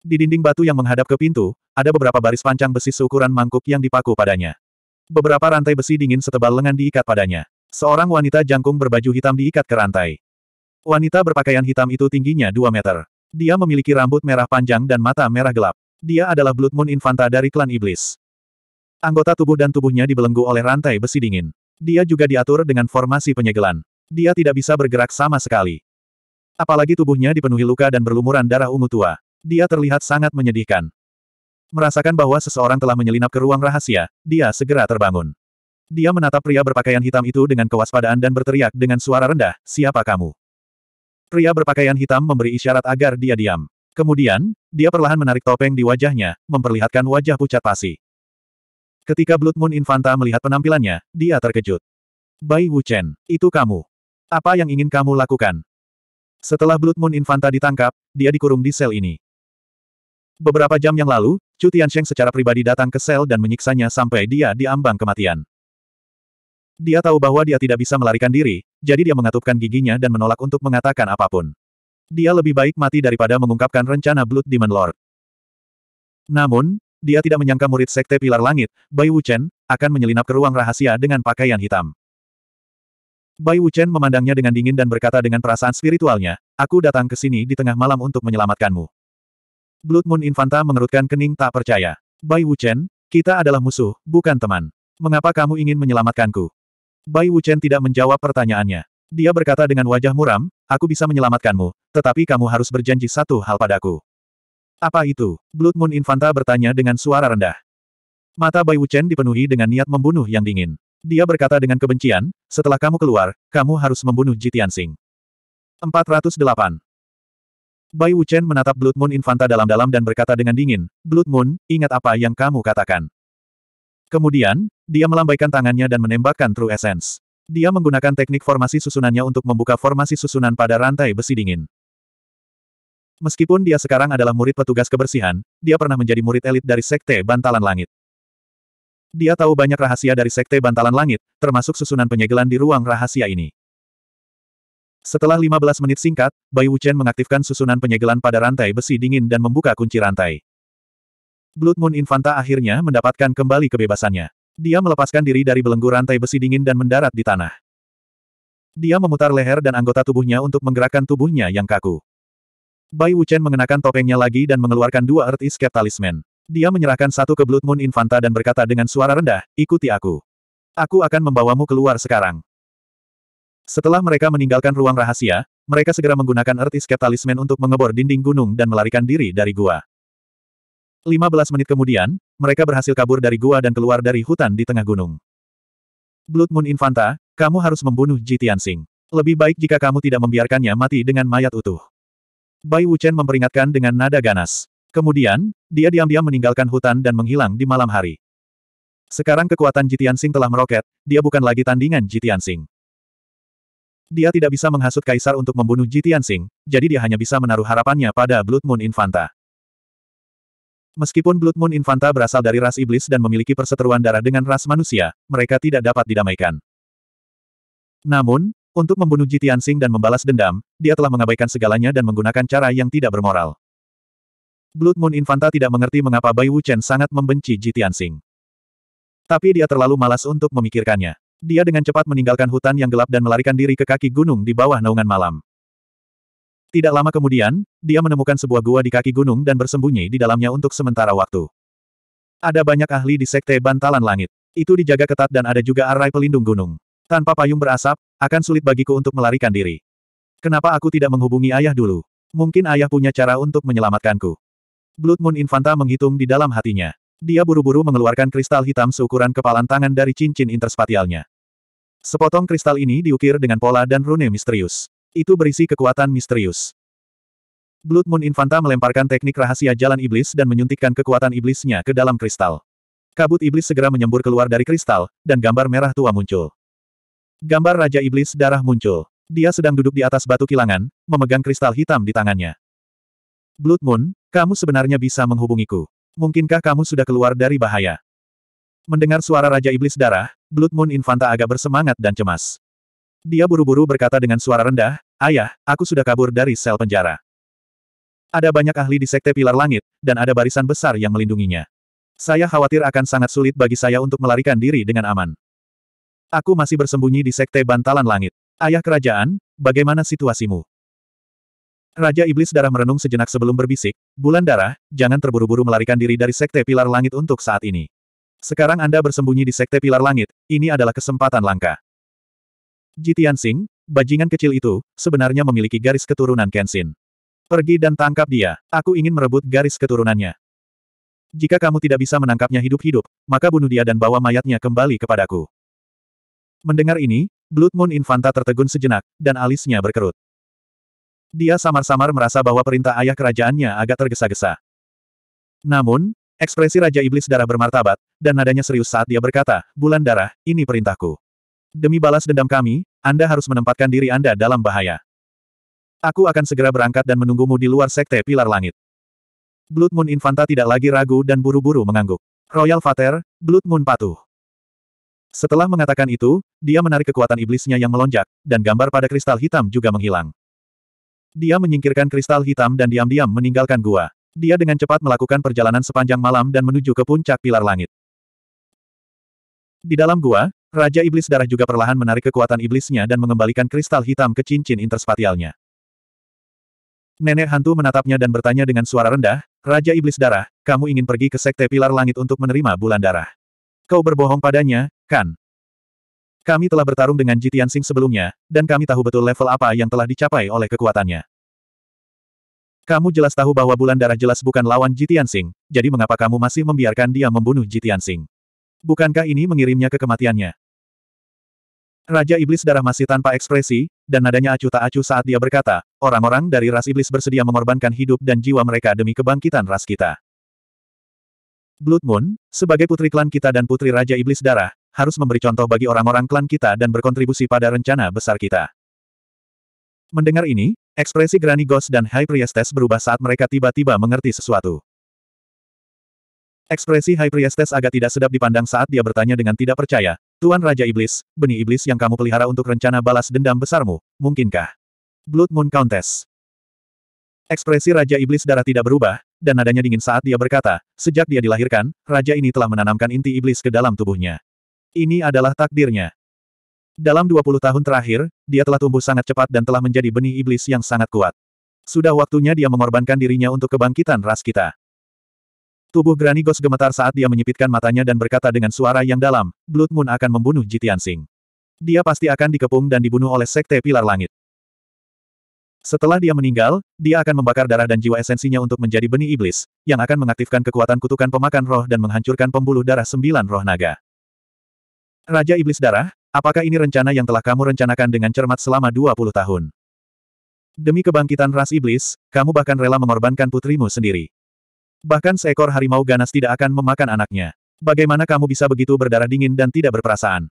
Di dinding batu yang menghadap ke pintu, ada beberapa baris panjang besi seukuran mangkuk yang dipaku padanya. Beberapa rantai besi dingin setebal lengan diikat padanya. Seorang wanita jangkung berbaju hitam diikat ke rantai. Wanita berpakaian hitam itu tingginya 2 meter. Dia memiliki rambut merah panjang dan mata merah gelap. Dia adalah Blood Moon Infanta dari klan Iblis. Anggota tubuh dan tubuhnya dibelenggu oleh rantai besi dingin. Dia juga diatur dengan formasi penyegelan. Dia tidak bisa bergerak sama sekali. Apalagi tubuhnya dipenuhi luka dan berlumuran darah ungu tua. Dia terlihat sangat menyedihkan. Merasakan bahwa seseorang telah menyelinap ke ruang rahasia, dia segera terbangun. Dia menatap pria berpakaian hitam itu dengan kewaspadaan dan berteriak dengan suara rendah, siapa kamu? Pria berpakaian hitam memberi isyarat agar dia diam. Kemudian, dia perlahan menarik topeng di wajahnya, memperlihatkan wajah pucat pasi. Ketika Blood Moon Infanta melihat penampilannya, dia terkejut. Bai Wu Chen, itu kamu. Apa yang ingin kamu lakukan? Setelah Blood Moon Infanta ditangkap, dia dikurung di sel ini. Beberapa jam yang lalu, Chu Tiansheng secara pribadi datang ke sel dan menyiksanya sampai dia diambang kematian. Dia tahu bahwa dia tidak bisa melarikan diri, jadi dia mengatupkan giginya dan menolak untuk mengatakan apapun. Dia lebih baik mati daripada mengungkapkan rencana Blood Demon Lord. Namun, dia tidak menyangka murid Sekte Pilar Langit, Bai Wuchen, akan menyelinap ke ruang rahasia dengan pakaian hitam. Bai Wuchen memandangnya dengan dingin dan berkata dengan perasaan spiritualnya, Aku datang ke sini di tengah malam untuk menyelamatkanmu. Blood Moon Infanta mengerutkan kening tak percaya. Bai Wuchen, kita adalah musuh, bukan teman. Mengapa kamu ingin menyelamatkanku? Bai Wuchen tidak menjawab pertanyaannya. Dia berkata dengan wajah muram, aku bisa menyelamatkanmu, tetapi kamu harus berjanji satu hal padaku. Apa itu? Blood Moon Infanta bertanya dengan suara rendah. Mata Bai Wuchen dipenuhi dengan niat membunuh yang dingin. Dia berkata dengan kebencian, setelah kamu keluar, kamu harus membunuh Jitian Sing. 408. Bai Wuchen menatap Blood Moon Infanta dalam-dalam dan berkata dengan dingin, Blood Moon, ingat apa yang kamu katakan. Kemudian, dia melambaikan tangannya dan menembakkan True Essence. Dia menggunakan teknik formasi susunannya untuk membuka formasi susunan pada rantai besi dingin. Meskipun dia sekarang adalah murid petugas kebersihan, dia pernah menjadi murid elit dari Sekte Bantalan Langit. Dia tahu banyak rahasia dari Sekte Bantalan Langit, termasuk susunan penyegelan di ruang rahasia ini. Setelah 15 menit singkat, Bai Wuchen mengaktifkan susunan penyegelan pada rantai besi dingin dan membuka kunci rantai. Blood Moon Infanta akhirnya mendapatkan kembali kebebasannya. Dia melepaskan diri dari belenggu rantai besi dingin dan mendarat di tanah. Dia memutar leher dan anggota tubuhnya untuk menggerakkan tubuhnya yang kaku. Bai Wuchen mengenakan topengnya lagi dan mengeluarkan dua Earth Escape Talisman. Dia menyerahkan satu ke Blood Moon Infanta dan berkata dengan suara rendah, ikuti aku. Aku akan membawamu keluar sekarang. Setelah mereka meninggalkan ruang rahasia, mereka segera menggunakan Earth Escape Talisman untuk mengebor dinding gunung dan melarikan diri dari gua. 15 menit kemudian, mereka berhasil kabur dari gua dan keluar dari hutan di tengah gunung. Blood Moon Infanta, kamu harus membunuh Ji Tianxing. Lebih baik jika kamu tidak membiarkannya mati dengan mayat utuh. Bai Wuchen memperingatkan dengan nada ganas. Kemudian, dia diam-diam meninggalkan hutan dan menghilang di malam hari. Sekarang kekuatan Jitian Sing telah meroket, dia bukan lagi tandingan Jitian Sing. Dia tidak bisa menghasut kaisar untuk membunuh Jitian Sing, jadi dia hanya bisa menaruh harapannya pada Blood Moon Infanta. Meskipun Blood Moon Infanta berasal dari ras iblis dan memiliki perseteruan darah dengan ras manusia, mereka tidak dapat didamaikan. Namun, untuk membunuh Jitian Sing dan membalas dendam, dia telah mengabaikan segalanya dan menggunakan cara yang tidak bermoral. Blood Moon Infanta tidak mengerti mengapa Bai Wuchen sangat membenci Jitian Sing. Tapi dia terlalu malas untuk memikirkannya. Dia dengan cepat meninggalkan hutan yang gelap dan melarikan diri ke kaki gunung di bawah naungan malam. Tidak lama kemudian, dia menemukan sebuah gua di kaki gunung dan bersembunyi di dalamnya untuk sementara waktu. Ada banyak ahli di sekte bantalan langit. Itu dijaga ketat dan ada juga arai pelindung gunung. Tanpa payung berasap, akan sulit bagiku untuk melarikan diri. Kenapa aku tidak menghubungi ayah dulu? Mungkin ayah punya cara untuk menyelamatkanku. Blood Moon Infanta menghitung di dalam hatinya. Dia buru-buru mengeluarkan kristal hitam seukuran kepalan tangan dari cincin interspatialnya. Sepotong kristal ini diukir dengan pola dan rune misterius. Itu berisi kekuatan misterius. Blood Moon Infanta melemparkan teknik rahasia jalan iblis dan menyuntikkan kekuatan iblisnya ke dalam kristal. Kabut iblis segera menyembur keluar dari kristal, dan gambar merah tua muncul. Gambar Raja Iblis darah muncul. Dia sedang duduk di atas batu kilangan, memegang kristal hitam di tangannya. Blood Moon, kamu sebenarnya bisa menghubungiku. Mungkinkah kamu sudah keluar dari bahaya? Mendengar suara Raja Iblis Darah, Blood Moon Infanta agak bersemangat dan cemas. Dia buru-buru berkata dengan suara rendah, Ayah, aku sudah kabur dari sel penjara. Ada banyak ahli di Sekte Pilar Langit, dan ada barisan besar yang melindunginya. Saya khawatir akan sangat sulit bagi saya untuk melarikan diri dengan aman. Aku masih bersembunyi di Sekte Bantalan Langit. Ayah kerajaan, bagaimana situasimu? Raja Iblis Darah merenung sejenak sebelum berbisik, Bulan Darah, jangan terburu-buru melarikan diri dari Sekte Pilar Langit untuk saat ini. Sekarang Anda bersembunyi di Sekte Pilar Langit, ini adalah kesempatan langka. Jitian Tianxing, bajingan kecil itu, sebenarnya memiliki garis keturunan Kenshin. Pergi dan tangkap dia, aku ingin merebut garis keturunannya. Jika kamu tidak bisa menangkapnya hidup-hidup, maka bunuh dia dan bawa mayatnya kembali kepadaku. Mendengar ini, Blood Moon Infanta tertegun sejenak, dan alisnya berkerut. Dia samar-samar merasa bahwa perintah ayah kerajaannya agak tergesa-gesa. Namun, ekspresi Raja Iblis Darah bermartabat, dan nadanya serius saat dia berkata, Bulan Darah, ini perintahku. Demi balas dendam kami, anda harus menempatkan diri Anda dalam bahaya. Aku akan segera berangkat dan menunggumu di luar sekte pilar langit. Blood Moon Infanta tidak lagi ragu dan buru-buru mengangguk. Royal Father, Blood Moon patuh. Setelah mengatakan itu, dia menarik kekuatan iblisnya yang melonjak, dan gambar pada kristal hitam juga menghilang. Dia menyingkirkan kristal hitam dan diam-diam meninggalkan gua. Dia dengan cepat melakukan perjalanan sepanjang malam dan menuju ke puncak pilar langit. Di dalam gua, Raja Iblis Darah juga perlahan menarik kekuatan iblisnya dan mengembalikan kristal hitam ke cincin interspatialnya. Nenek hantu menatapnya dan bertanya dengan suara rendah, Raja Iblis Darah, kamu ingin pergi ke Sekte Pilar Langit untuk menerima bulan darah. Kau berbohong padanya, kan? Kami telah bertarung dengan Jitian Sing sebelumnya, dan kami tahu betul level apa yang telah dicapai oleh kekuatannya. Kamu jelas tahu bahwa bulan darah jelas bukan lawan Jitian Sing, jadi mengapa kamu masih membiarkan dia membunuh Jitian Sing? Bukankah ini mengirimnya ke kematiannya? Raja Iblis Darah masih tanpa ekspresi, dan nadanya acuh tak acuh saat dia berkata, orang-orang dari ras iblis bersedia mengorbankan hidup dan jiwa mereka demi kebangkitan ras kita. Blood Moon, sebagai putri klan kita dan putri Raja Iblis Darah, harus memberi contoh bagi orang-orang klan kita dan berkontribusi pada rencana besar kita. Mendengar ini, ekspresi Granny Ghost dan High Priestess berubah saat mereka tiba-tiba mengerti sesuatu. Ekspresi High Priestess agak tidak sedap dipandang saat dia bertanya dengan tidak percaya, Tuan Raja Iblis, benih iblis yang kamu pelihara untuk rencana balas dendam besarmu, mungkinkah? Blood Moon Countess. Ekspresi Raja Iblis darah tidak berubah, dan nadanya dingin saat dia berkata, sejak dia dilahirkan, Raja ini telah menanamkan inti iblis ke dalam tubuhnya. Ini adalah takdirnya. Dalam 20 tahun terakhir, dia telah tumbuh sangat cepat dan telah menjadi benih iblis yang sangat kuat. Sudah waktunya dia mengorbankan dirinya untuk kebangkitan ras kita. Tubuh Granny Granigos gemetar saat dia menyipitkan matanya dan berkata dengan suara yang dalam, Blood Moon akan membunuh Jitian Sing. Dia pasti akan dikepung dan dibunuh oleh Sekte Pilar Langit. Setelah dia meninggal, dia akan membakar darah dan jiwa esensinya untuk menjadi benih iblis, yang akan mengaktifkan kekuatan kutukan pemakan roh dan menghancurkan pembuluh darah sembilan roh naga. Raja Iblis Darah, apakah ini rencana yang telah kamu rencanakan dengan cermat selama 20 tahun? Demi kebangkitan ras iblis, kamu bahkan rela mengorbankan putrimu sendiri. Bahkan seekor harimau ganas tidak akan memakan anaknya. Bagaimana kamu bisa begitu berdarah dingin dan tidak berperasaan?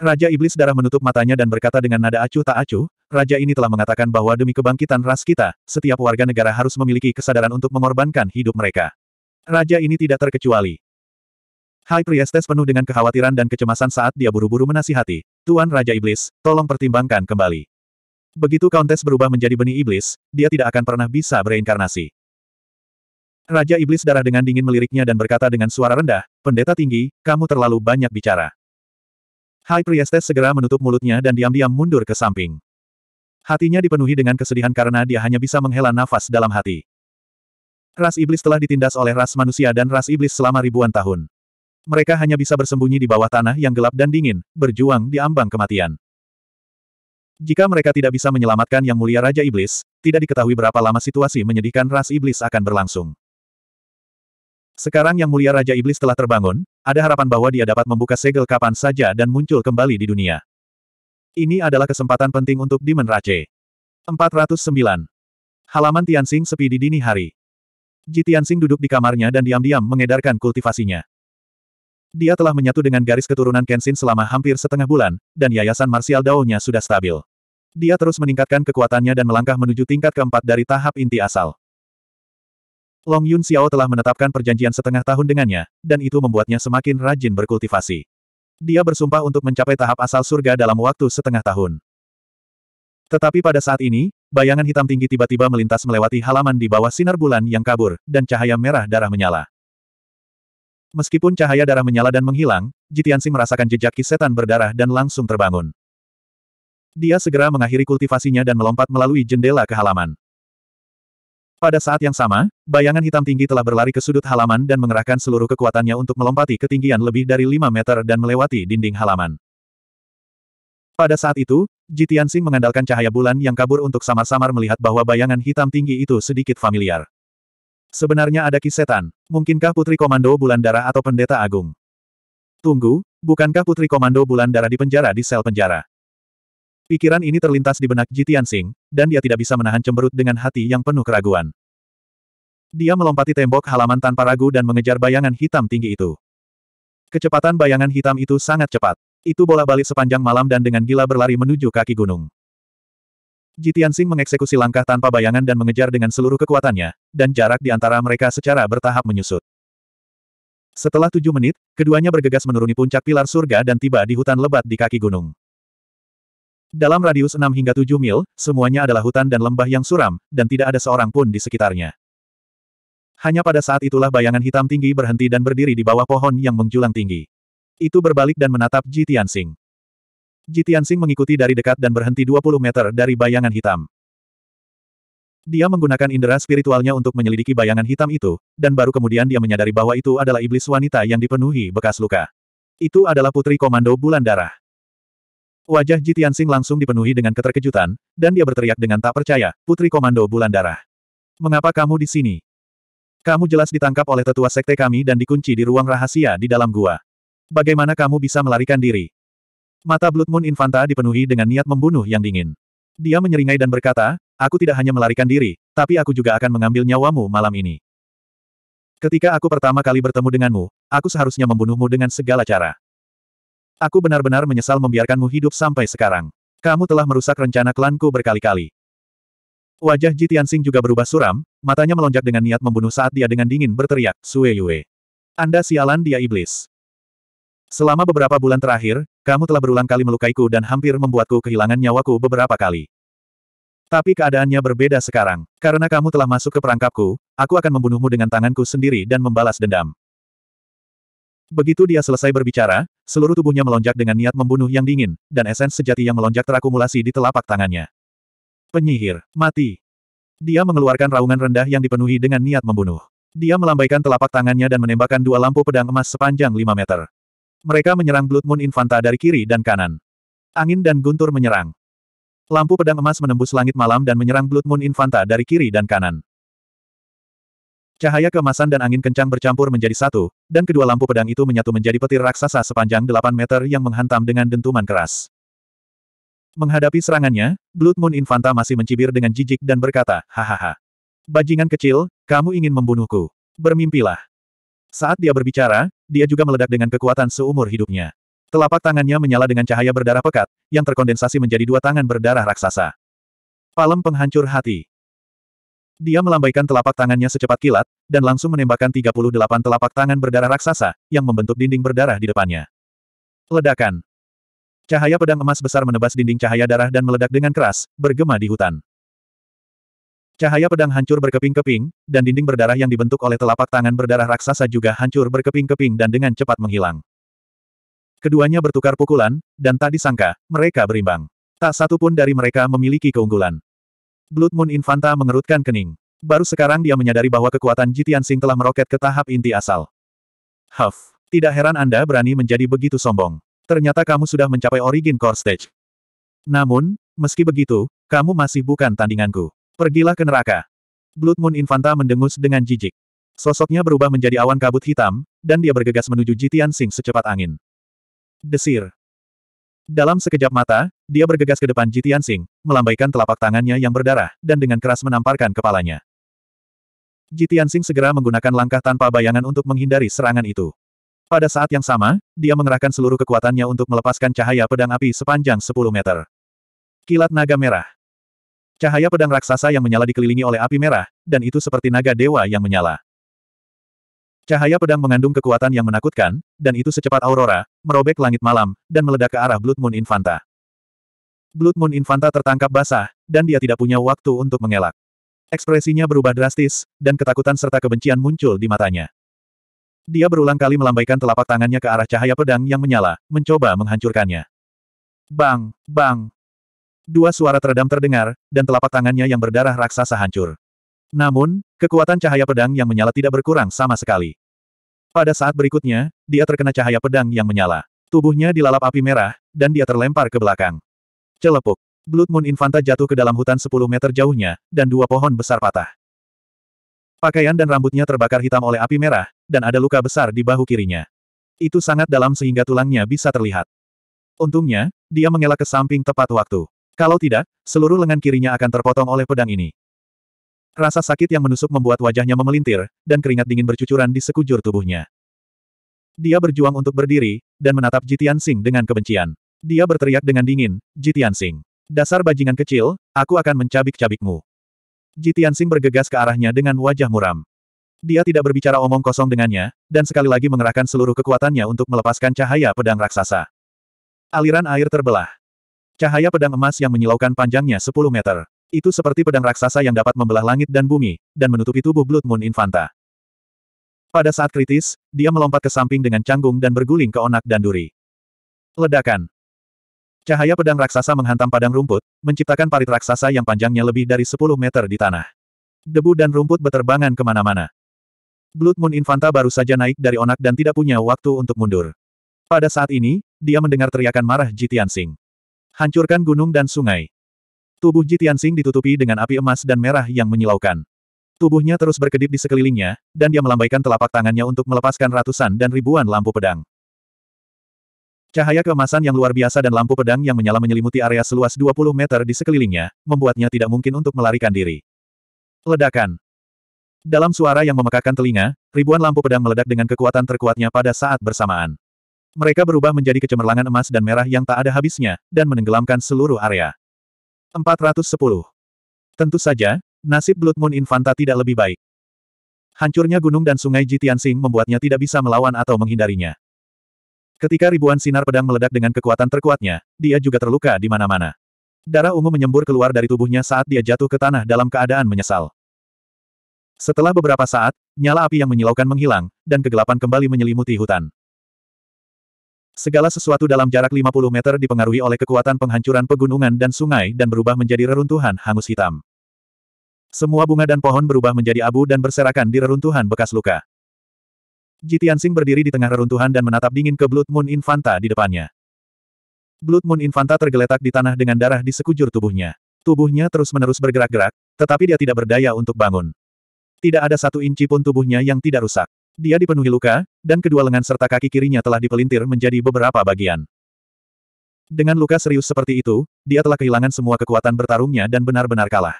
Raja Iblis Darah menutup matanya dan berkata dengan nada acuh tak acuh, Raja ini telah mengatakan bahwa demi kebangkitan ras kita, setiap warga negara harus memiliki kesadaran untuk mengorbankan hidup mereka. Raja ini tidak terkecuali. Hai Priestes penuh dengan kekhawatiran dan kecemasan saat dia buru-buru menasihati, Tuan Raja Iblis, tolong pertimbangkan kembali. Begitu Countess berubah menjadi benih iblis, dia tidak akan pernah bisa bereinkarnasi. Raja Iblis Darah dengan dingin meliriknya dan berkata dengan suara rendah, Pendeta tinggi, kamu terlalu banyak bicara. High Priestess segera menutup mulutnya dan diam-diam mundur ke samping. Hatinya dipenuhi dengan kesedihan karena dia hanya bisa menghela nafas dalam hati. Ras Iblis telah ditindas oleh ras manusia dan ras Iblis selama ribuan tahun. Mereka hanya bisa bersembunyi di bawah tanah yang gelap dan dingin, berjuang di ambang kematian. Jika mereka tidak bisa menyelamatkan Yang Mulia Raja Iblis, tidak diketahui berapa lama situasi menyedihkan ras Iblis akan berlangsung. Sekarang Yang Mulia Raja Iblis telah terbangun, ada harapan bahwa dia dapat membuka segel kapan saja dan muncul kembali di dunia. Ini adalah kesempatan penting untuk Demon Rache. 409. Halaman Tianxing sepi di dini hari. Ji Tianxing duduk di kamarnya dan diam-diam mengedarkan kultivasinya. Dia telah menyatu dengan garis keturunan Kenshin selama hampir setengah bulan, dan yayasan martial Dao-nya sudah stabil. Dia terus meningkatkan kekuatannya dan melangkah menuju tingkat keempat dari tahap inti asal. Long Yun Xiao telah menetapkan perjanjian setengah tahun dengannya, dan itu membuatnya semakin rajin berkultivasi. Dia bersumpah untuk mencapai tahap asal surga dalam waktu setengah tahun. Tetapi pada saat ini, bayangan hitam tinggi tiba-tiba melintas melewati halaman di bawah sinar bulan yang kabur, dan cahaya merah darah menyala. Meskipun cahaya darah menyala dan menghilang, Jitiansi merasakan jejak kisetan berdarah dan langsung terbangun. Dia segera mengakhiri kultivasinya dan melompat melalui jendela ke halaman. Pada saat yang sama, bayangan hitam tinggi telah berlari ke sudut halaman dan mengerahkan seluruh kekuatannya untuk melompati ketinggian lebih dari 5 meter dan melewati dinding halaman. Pada saat itu, Jitian Sing mengandalkan cahaya bulan yang kabur untuk samar-samar melihat bahwa bayangan hitam tinggi itu sedikit familiar. Sebenarnya ada kisetan. Mungkinkah Putri Komando Bulan Darah atau Pendeta Agung? Tunggu, bukankah Putri Komando Bulan Darah dipenjara di sel penjara? Pikiran ini terlintas di benak Jitian Sing, dan dia tidak bisa menahan cemberut dengan hati yang penuh keraguan. Dia melompati tembok halaman tanpa ragu dan mengejar bayangan hitam tinggi itu. Kecepatan bayangan hitam itu sangat cepat. Itu bola balik sepanjang malam dan dengan gila berlari menuju kaki gunung. Jitian Sing mengeksekusi langkah tanpa bayangan dan mengejar dengan seluruh kekuatannya, dan jarak di antara mereka secara bertahap menyusut. Setelah tujuh menit, keduanya bergegas menuruni puncak pilar surga dan tiba di hutan lebat di kaki gunung. Dalam radius 6 hingga 7 mil, semuanya adalah hutan dan lembah yang suram, dan tidak ada seorang pun di sekitarnya. Hanya pada saat itulah bayangan hitam tinggi berhenti dan berdiri di bawah pohon yang menjulang tinggi. Itu berbalik dan menatap Ji Tianxing. Ji Tianxing mengikuti dari dekat dan berhenti 20 meter dari bayangan hitam. Dia menggunakan indera spiritualnya untuk menyelidiki bayangan hitam itu, dan baru kemudian dia menyadari bahwa itu adalah iblis wanita yang dipenuhi bekas luka. Itu adalah putri komando bulan darah. Wajah Jitian Sing langsung dipenuhi dengan keterkejutan, dan dia berteriak dengan tak percaya, Putri Komando Bulan Darah. Mengapa kamu di sini? Kamu jelas ditangkap oleh tetua sekte kami dan dikunci di ruang rahasia di dalam gua. Bagaimana kamu bisa melarikan diri? Mata Blood Moon Infanta dipenuhi dengan niat membunuh yang dingin. Dia menyeringai dan berkata, aku tidak hanya melarikan diri, tapi aku juga akan mengambil nyawamu malam ini. Ketika aku pertama kali bertemu denganmu, aku seharusnya membunuhmu dengan segala cara. Aku benar-benar menyesal membiarkanmu hidup sampai sekarang. Kamu telah merusak rencana klanku berkali-kali. Wajah Ji Tianxing juga berubah suram, matanya melonjak dengan niat membunuh saat dia dengan dingin berteriak, Sue Yue. Anda sialan dia iblis. Selama beberapa bulan terakhir, kamu telah berulang kali melukaiku dan hampir membuatku kehilangan nyawaku beberapa kali. Tapi keadaannya berbeda sekarang. Karena kamu telah masuk ke perangkapku, aku akan membunuhmu dengan tanganku sendiri dan membalas dendam. Begitu dia selesai berbicara, Seluruh tubuhnya melonjak dengan niat membunuh yang dingin, dan esens sejati yang melonjak terakumulasi di telapak tangannya. Penyihir, mati. Dia mengeluarkan raungan rendah yang dipenuhi dengan niat membunuh. Dia melambaikan telapak tangannya dan menembakkan dua lampu pedang emas sepanjang 5 meter. Mereka menyerang Blood Moon Infanta dari kiri dan kanan. Angin dan guntur menyerang. Lampu pedang emas menembus langit malam dan menyerang Blood Moon Infanta dari kiri dan kanan. Cahaya kemasan dan angin kencang bercampur menjadi satu, dan kedua lampu pedang itu menyatu menjadi petir raksasa sepanjang 8 meter yang menghantam dengan dentuman keras. Menghadapi serangannya, Blood Moon Infanta masih mencibir dengan jijik dan berkata, Hahaha. Bajingan kecil, kamu ingin membunuhku. Bermimpilah. Saat dia berbicara, dia juga meledak dengan kekuatan seumur hidupnya. Telapak tangannya menyala dengan cahaya berdarah pekat, yang terkondensasi menjadi dua tangan berdarah raksasa. Palem penghancur hati. Dia melambaikan telapak tangannya secepat kilat, dan langsung menembakkan 38 telapak tangan berdarah raksasa, yang membentuk dinding berdarah di depannya. Ledakan. Cahaya pedang emas besar menebas dinding cahaya darah dan meledak dengan keras, bergema di hutan. Cahaya pedang hancur berkeping-keping, dan dinding berdarah yang dibentuk oleh telapak tangan berdarah raksasa juga hancur berkeping-keping dan dengan cepat menghilang. Keduanya bertukar pukulan, dan tak disangka, mereka berimbang. Tak satu pun dari mereka memiliki keunggulan. Blood Moon Infanta mengerutkan kening. Baru sekarang dia menyadari bahwa kekuatan Jitian Sing telah meroket ke tahap inti asal. Huff, tidak heran Anda berani menjadi begitu sombong. Ternyata kamu sudah mencapai origin core stage. Namun, meski begitu, kamu masih bukan tandinganku. Pergilah ke neraka. Blood Moon Infanta mendengus dengan jijik. Sosoknya berubah menjadi awan kabut hitam, dan dia bergegas menuju Jitian Sing secepat angin. Desir. Dalam sekejap mata, dia bergegas ke depan Jitian Sing, melambaikan telapak tangannya yang berdarah, dan dengan keras menamparkan kepalanya. Jitian Sing segera menggunakan langkah tanpa bayangan untuk menghindari serangan itu. Pada saat yang sama, dia mengerahkan seluruh kekuatannya untuk melepaskan cahaya pedang api sepanjang 10 meter. Kilat naga merah. Cahaya pedang raksasa yang menyala dikelilingi oleh api merah, dan itu seperti naga dewa yang menyala. Cahaya pedang mengandung kekuatan yang menakutkan, dan itu secepat aurora, merobek langit malam, dan meledak ke arah Blood Moon Infanta. Blood Moon Infanta tertangkap basah, dan dia tidak punya waktu untuk mengelak. Ekspresinya berubah drastis, dan ketakutan serta kebencian muncul di matanya. Dia berulang kali melambaikan telapak tangannya ke arah cahaya pedang yang menyala, mencoba menghancurkannya. Bang, bang. Dua suara teredam terdengar, dan telapak tangannya yang berdarah raksasa hancur. Namun, kekuatan cahaya pedang yang menyala tidak berkurang sama sekali. Pada saat berikutnya, dia terkena cahaya pedang yang menyala. Tubuhnya dilalap api merah, dan dia terlempar ke belakang. Celepuk. Blood Moon Infanta jatuh ke dalam hutan 10 meter jauhnya, dan dua pohon besar patah. Pakaian dan rambutnya terbakar hitam oleh api merah, dan ada luka besar di bahu kirinya. Itu sangat dalam sehingga tulangnya bisa terlihat. Untungnya, dia mengelak ke samping tepat waktu. Kalau tidak, seluruh lengan kirinya akan terpotong oleh pedang ini. Rasa sakit yang menusuk membuat wajahnya memelintir, dan keringat dingin bercucuran di sekujur tubuhnya. Dia berjuang untuk berdiri, dan menatap Jitian Sing dengan kebencian. Dia berteriak dengan dingin, Jitian Sing. Dasar bajingan kecil, aku akan mencabik-cabikmu. Jitian Sing bergegas ke arahnya dengan wajah muram. Dia tidak berbicara omong kosong dengannya, dan sekali lagi mengerahkan seluruh kekuatannya untuk melepaskan cahaya pedang raksasa. Aliran air terbelah. Cahaya pedang emas yang menyilaukan panjangnya 10 meter. Itu seperti pedang raksasa yang dapat membelah langit dan bumi, dan menutupi tubuh Blood Moon Infanta. Pada saat kritis, dia melompat ke samping dengan canggung dan berguling ke onak dan duri. Ledakan. Cahaya pedang raksasa menghantam padang rumput, menciptakan parit raksasa yang panjangnya lebih dari 10 meter di tanah. Debu dan rumput beterbangan kemana-mana. Blood Moon Infanta baru saja naik dari onak dan tidak punya waktu untuk mundur. Pada saat ini, dia mendengar teriakan marah Jitian Sing. Hancurkan gunung dan sungai. Tubuh Ji Tianxing ditutupi dengan api emas dan merah yang menyilaukan. Tubuhnya terus berkedip di sekelilingnya, dan dia melambaikan telapak tangannya untuk melepaskan ratusan dan ribuan lampu pedang. Cahaya keemasan yang luar biasa dan lampu pedang yang menyala menyelimuti area seluas 20 meter di sekelilingnya, membuatnya tidak mungkin untuk melarikan diri. Ledakan. Dalam suara yang memekakan telinga, ribuan lampu pedang meledak dengan kekuatan terkuatnya pada saat bersamaan. Mereka berubah menjadi kecemerlangan emas dan merah yang tak ada habisnya, dan menenggelamkan seluruh area. 410. Tentu saja, nasib Blood Moon Infanta tidak lebih baik. Hancurnya gunung dan sungai Jitiansing membuatnya tidak bisa melawan atau menghindarinya. Ketika ribuan sinar pedang meledak dengan kekuatan terkuatnya, dia juga terluka di mana-mana. Darah ungu menyembur keluar dari tubuhnya saat dia jatuh ke tanah dalam keadaan menyesal. Setelah beberapa saat, nyala api yang menyilaukan menghilang, dan kegelapan kembali menyelimuti hutan. Segala sesuatu dalam jarak 50 meter dipengaruhi oleh kekuatan penghancuran pegunungan dan sungai dan berubah menjadi reruntuhan hangus hitam. Semua bunga dan pohon berubah menjadi abu dan berserakan di reruntuhan bekas luka. Jitiansing berdiri di tengah reruntuhan dan menatap dingin ke Blood Moon Infanta di depannya. Blood Moon Infanta tergeletak di tanah dengan darah di sekujur tubuhnya. Tubuhnya terus-menerus bergerak-gerak, tetapi dia tidak berdaya untuk bangun. Tidak ada satu inci pun tubuhnya yang tidak rusak. Dia dipenuhi luka, dan kedua lengan serta kaki kirinya telah dipelintir menjadi beberapa bagian. Dengan luka serius seperti itu, dia telah kehilangan semua kekuatan bertarungnya dan benar-benar kalah.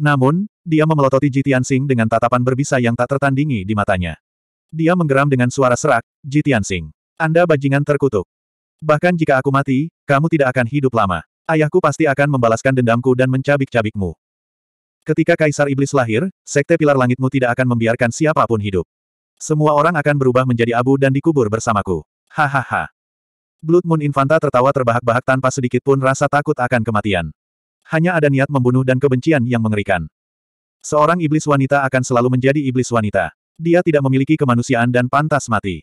Namun, dia memelototi Jitian Sing dengan tatapan berbisa yang tak tertandingi di matanya. Dia menggeram dengan suara serak, Jitian Sing. Anda bajingan terkutuk. Bahkan jika aku mati, kamu tidak akan hidup lama. Ayahku pasti akan membalaskan dendamku dan mencabik-cabikmu. Ketika Kaisar Iblis lahir, Sekte Pilar Langitmu tidak akan membiarkan siapapun hidup. Semua orang akan berubah menjadi abu dan dikubur bersamaku. Hahaha. Blood Moon Infanta tertawa terbahak-bahak tanpa sedikit pun rasa takut akan kematian. Hanya ada niat membunuh dan kebencian yang mengerikan. Seorang iblis wanita akan selalu menjadi iblis wanita. Dia tidak memiliki kemanusiaan dan pantas mati.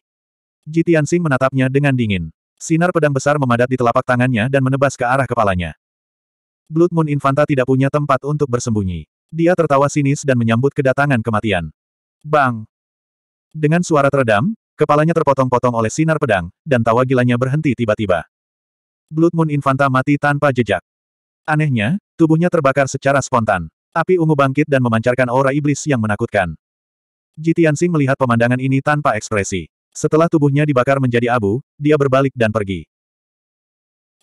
Jitian Sing menatapnya dengan dingin. Sinar pedang besar memadat di telapak tangannya dan menebas ke arah kepalanya. Blood Moon Infanta tidak punya tempat untuk bersembunyi. Dia tertawa sinis dan menyambut kedatangan kematian. Bang! Dengan suara teredam, kepalanya terpotong-potong oleh sinar pedang, dan tawa gilanya berhenti tiba-tiba. Blood Moon Infanta mati tanpa jejak. Anehnya, tubuhnya terbakar secara spontan. Api ungu bangkit dan memancarkan aura iblis yang menakutkan. Jitiansing melihat pemandangan ini tanpa ekspresi. Setelah tubuhnya dibakar menjadi abu, dia berbalik dan pergi.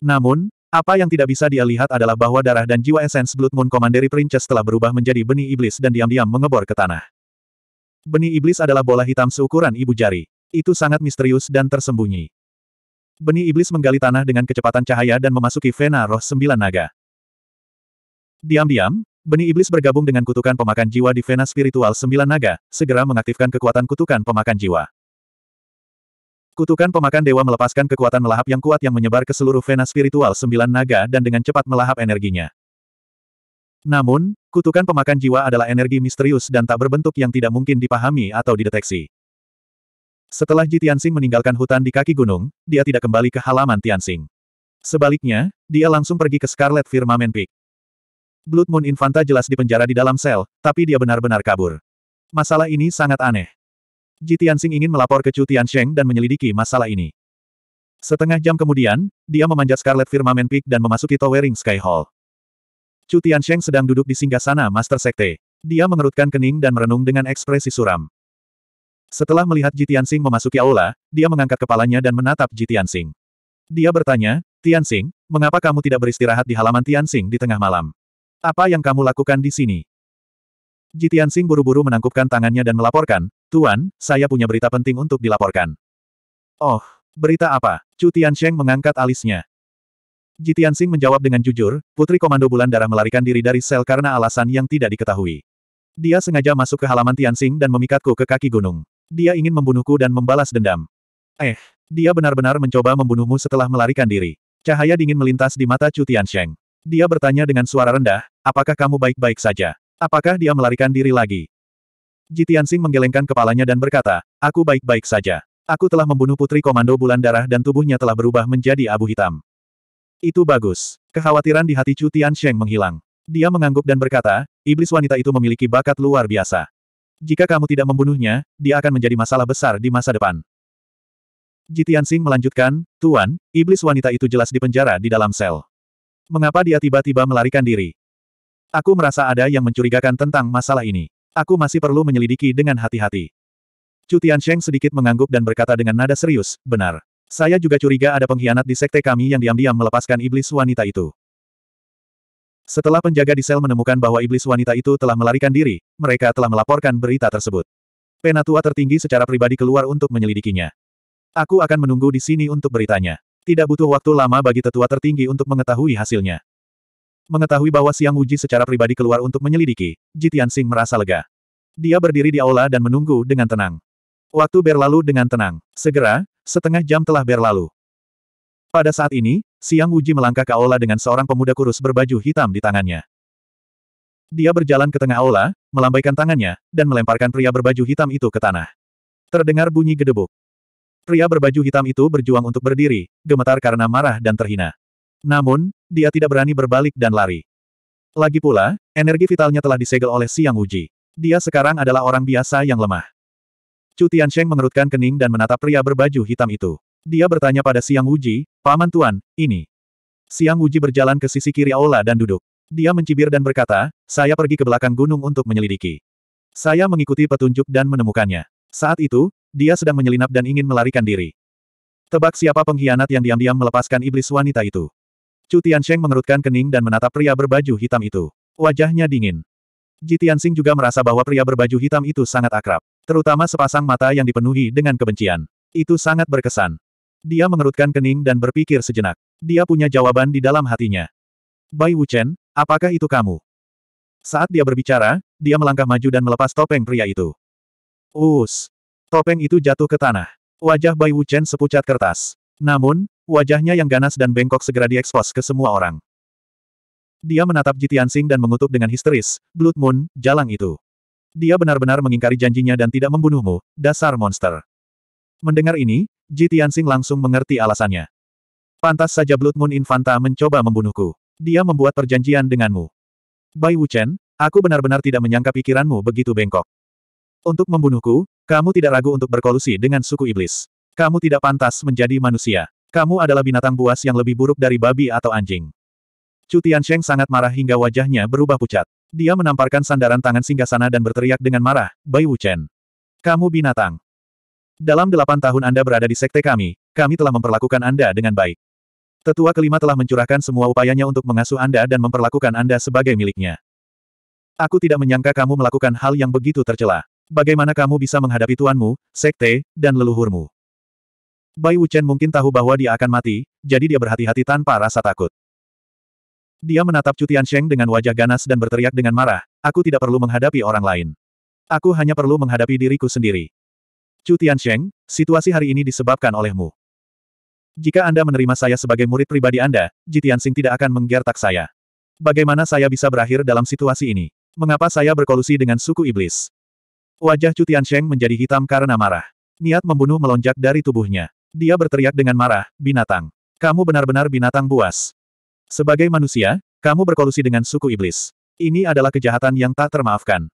Namun, apa yang tidak bisa dia lihat adalah bahwa darah dan jiwa esens Blood Moon Commandery Princess telah berubah menjadi benih iblis dan diam-diam mengebor ke tanah. Benih iblis adalah bola hitam seukuran ibu jari. Itu sangat misterius dan tersembunyi. Benih iblis menggali tanah dengan kecepatan cahaya dan memasuki vena roh sembilan naga. Diam-diam, benih iblis bergabung dengan kutukan pemakan jiwa di vena spiritual sembilan naga, segera mengaktifkan kekuatan kutukan pemakan jiwa. Kutukan pemakan dewa melepaskan kekuatan melahap yang kuat yang menyebar ke seluruh vena spiritual sembilan naga dan dengan cepat melahap energinya. Namun, kutukan pemakan jiwa adalah energi misterius dan tak berbentuk yang tidak mungkin dipahami atau dideteksi. Setelah Ji Tianxing meninggalkan hutan di kaki gunung, dia tidak kembali ke halaman Tianxing. Sebaliknya, dia langsung pergi ke Scarlet Firmament Peak. Blood Moon Infanta jelas dipenjara di dalam sel, tapi dia benar-benar kabur. Masalah ini sangat aneh. Ji Tianxing ingin melapor ke Chu Tiansheng dan menyelidiki masalah ini. Setengah jam kemudian, dia memanjat Scarlet Firmament Peak dan memasuki Towering Sky Hall. Chu Tiansheng sedang duduk di singgah sana, Master Sekte. Dia mengerutkan kening dan merenung dengan ekspresi suram. Setelah melihat Ji Tianxing memasuki aula, dia mengangkat kepalanya dan menatap Ji Tianxing. Dia bertanya, Tianxing, mengapa kamu tidak beristirahat di halaman Tianxing di tengah malam? Apa yang kamu lakukan di sini? Jitian Sing buru-buru menangkupkan tangannya dan melaporkan, Tuan, saya punya berita penting untuk dilaporkan. Oh, berita apa? Chu Tiansheng mengangkat alisnya. Jitian Sing menjawab dengan jujur, Putri Komando Bulan Darah melarikan diri dari sel karena alasan yang tidak diketahui. Dia sengaja masuk ke halaman Tianxing dan memikatku ke kaki gunung. Dia ingin membunuhku dan membalas dendam. Eh, dia benar-benar mencoba membunuhmu setelah melarikan diri. Cahaya dingin melintas di mata Chu Tiansheng. Dia bertanya dengan suara rendah, apakah kamu baik-baik saja? Apakah dia melarikan diri lagi? Sing menggelengkan kepalanya dan berkata, aku baik-baik saja. Aku telah membunuh putri komando bulan darah dan tubuhnya telah berubah menjadi abu hitam. Itu bagus. Kekhawatiran di hati Chu Tiansheng menghilang. Dia mengangguk dan berkata, iblis wanita itu memiliki bakat luar biasa. Jika kamu tidak membunuhnya, dia akan menjadi masalah besar di masa depan. Sing melanjutkan, Tuan, iblis wanita itu jelas dipenjara di dalam sel. Mengapa dia tiba-tiba melarikan diri? Aku merasa ada yang mencurigakan tentang masalah ini. Aku masih perlu menyelidiki dengan hati-hati. Cutian Sheng sedikit mengangguk dan berkata dengan nada serius, benar. Saya juga curiga ada pengkhianat di sekte kami yang diam-diam melepaskan iblis wanita itu. Setelah penjaga di sel menemukan bahwa iblis wanita itu telah melarikan diri, mereka telah melaporkan berita tersebut. Penatua tertinggi secara pribadi keluar untuk menyelidikinya. Aku akan menunggu di sini untuk beritanya. Tidak butuh waktu lama bagi tetua tertinggi untuk mengetahui hasilnya. Mengetahui bahwa Siang Wuji secara pribadi keluar untuk menyelidiki, Jitian Sing merasa lega. Dia berdiri di aula dan menunggu dengan tenang. Waktu berlalu dengan tenang. Segera, setengah jam telah berlalu. Pada saat ini, Siang Wuji melangkah ke aula dengan seorang pemuda kurus berbaju hitam di tangannya. Dia berjalan ke tengah aula, melambaikan tangannya, dan melemparkan pria berbaju hitam itu ke tanah. Terdengar bunyi gedebuk. Pria berbaju hitam itu berjuang untuk berdiri, gemetar karena marah dan terhina. Namun, dia tidak berani berbalik dan lari. Lagi pula, energi vitalnya telah disegel oleh Siang Uji. Dia sekarang adalah orang biasa yang lemah. Chu Tiansheng mengerutkan kening dan menatap pria berbaju hitam itu. Dia bertanya pada Siang Uji, Paman Tuan, ini. Siang Uji berjalan ke sisi kiri aula dan duduk. Dia mencibir dan berkata, saya pergi ke belakang gunung untuk menyelidiki. Saya mengikuti petunjuk dan menemukannya. Saat itu, dia sedang menyelinap dan ingin melarikan diri. Tebak siapa pengkhianat yang diam-diam melepaskan iblis wanita itu. Chu Tiansheng mengerutkan kening dan menatap pria berbaju hitam itu. Wajahnya dingin. Ji Tianxing juga merasa bahwa pria berbaju hitam itu sangat akrab. Terutama sepasang mata yang dipenuhi dengan kebencian. Itu sangat berkesan. Dia mengerutkan kening dan berpikir sejenak. Dia punya jawaban di dalam hatinya. Bai Wuchen, apakah itu kamu? Saat dia berbicara, dia melangkah maju dan melepas topeng pria itu. Us! Topeng itu jatuh ke tanah. Wajah Bai Wuchen sepucat kertas. Namun, Wajahnya yang ganas dan bengkok segera diekspos ke semua orang. Dia menatap Jitiansing dan mengutuk dengan histeris, Blood Moon, jalang itu. Dia benar-benar mengingkari janjinya dan tidak membunuhmu, dasar monster. Mendengar ini, Jitiansing langsung mengerti alasannya. Pantas saja Blood Moon Infanta mencoba membunuhku. Dia membuat perjanjian denganmu. Bai Wuchen, aku benar-benar tidak menyangka pikiranmu begitu bengkok. Untuk membunuhku, kamu tidak ragu untuk berkolusi dengan suku iblis. Kamu tidak pantas menjadi manusia. Kamu adalah binatang buas yang lebih buruk dari babi atau anjing. Chu Tiansheng sangat marah hingga wajahnya berubah pucat. Dia menamparkan sandaran tangan singgasana dan berteriak dengan marah, Bai Wuchen. Kamu binatang. Dalam delapan tahun Anda berada di sekte kami, kami telah memperlakukan Anda dengan baik. Tetua kelima telah mencurahkan semua upayanya untuk mengasuh Anda dan memperlakukan Anda sebagai miliknya. Aku tidak menyangka kamu melakukan hal yang begitu tercela. Bagaimana kamu bisa menghadapi tuanmu, sekte, dan leluhurmu? Bai Wuchen mungkin tahu bahwa dia akan mati, jadi dia berhati-hati tanpa rasa takut. Dia menatap Cutian Sheng dengan wajah ganas dan berteriak dengan marah, aku tidak perlu menghadapi orang lain. Aku hanya perlu menghadapi diriku sendiri. Cutian Sheng, situasi hari ini disebabkan olehmu. Jika Anda menerima saya sebagai murid pribadi Anda, Jitian Sing tidak akan menggertak saya. Bagaimana saya bisa berakhir dalam situasi ini? Mengapa saya berkolusi dengan suku iblis? Wajah Cutian Sheng menjadi hitam karena marah. Niat membunuh melonjak dari tubuhnya. Dia berteriak dengan marah, binatang. Kamu benar-benar binatang buas. Sebagai manusia, kamu berkolusi dengan suku iblis. Ini adalah kejahatan yang tak termaafkan.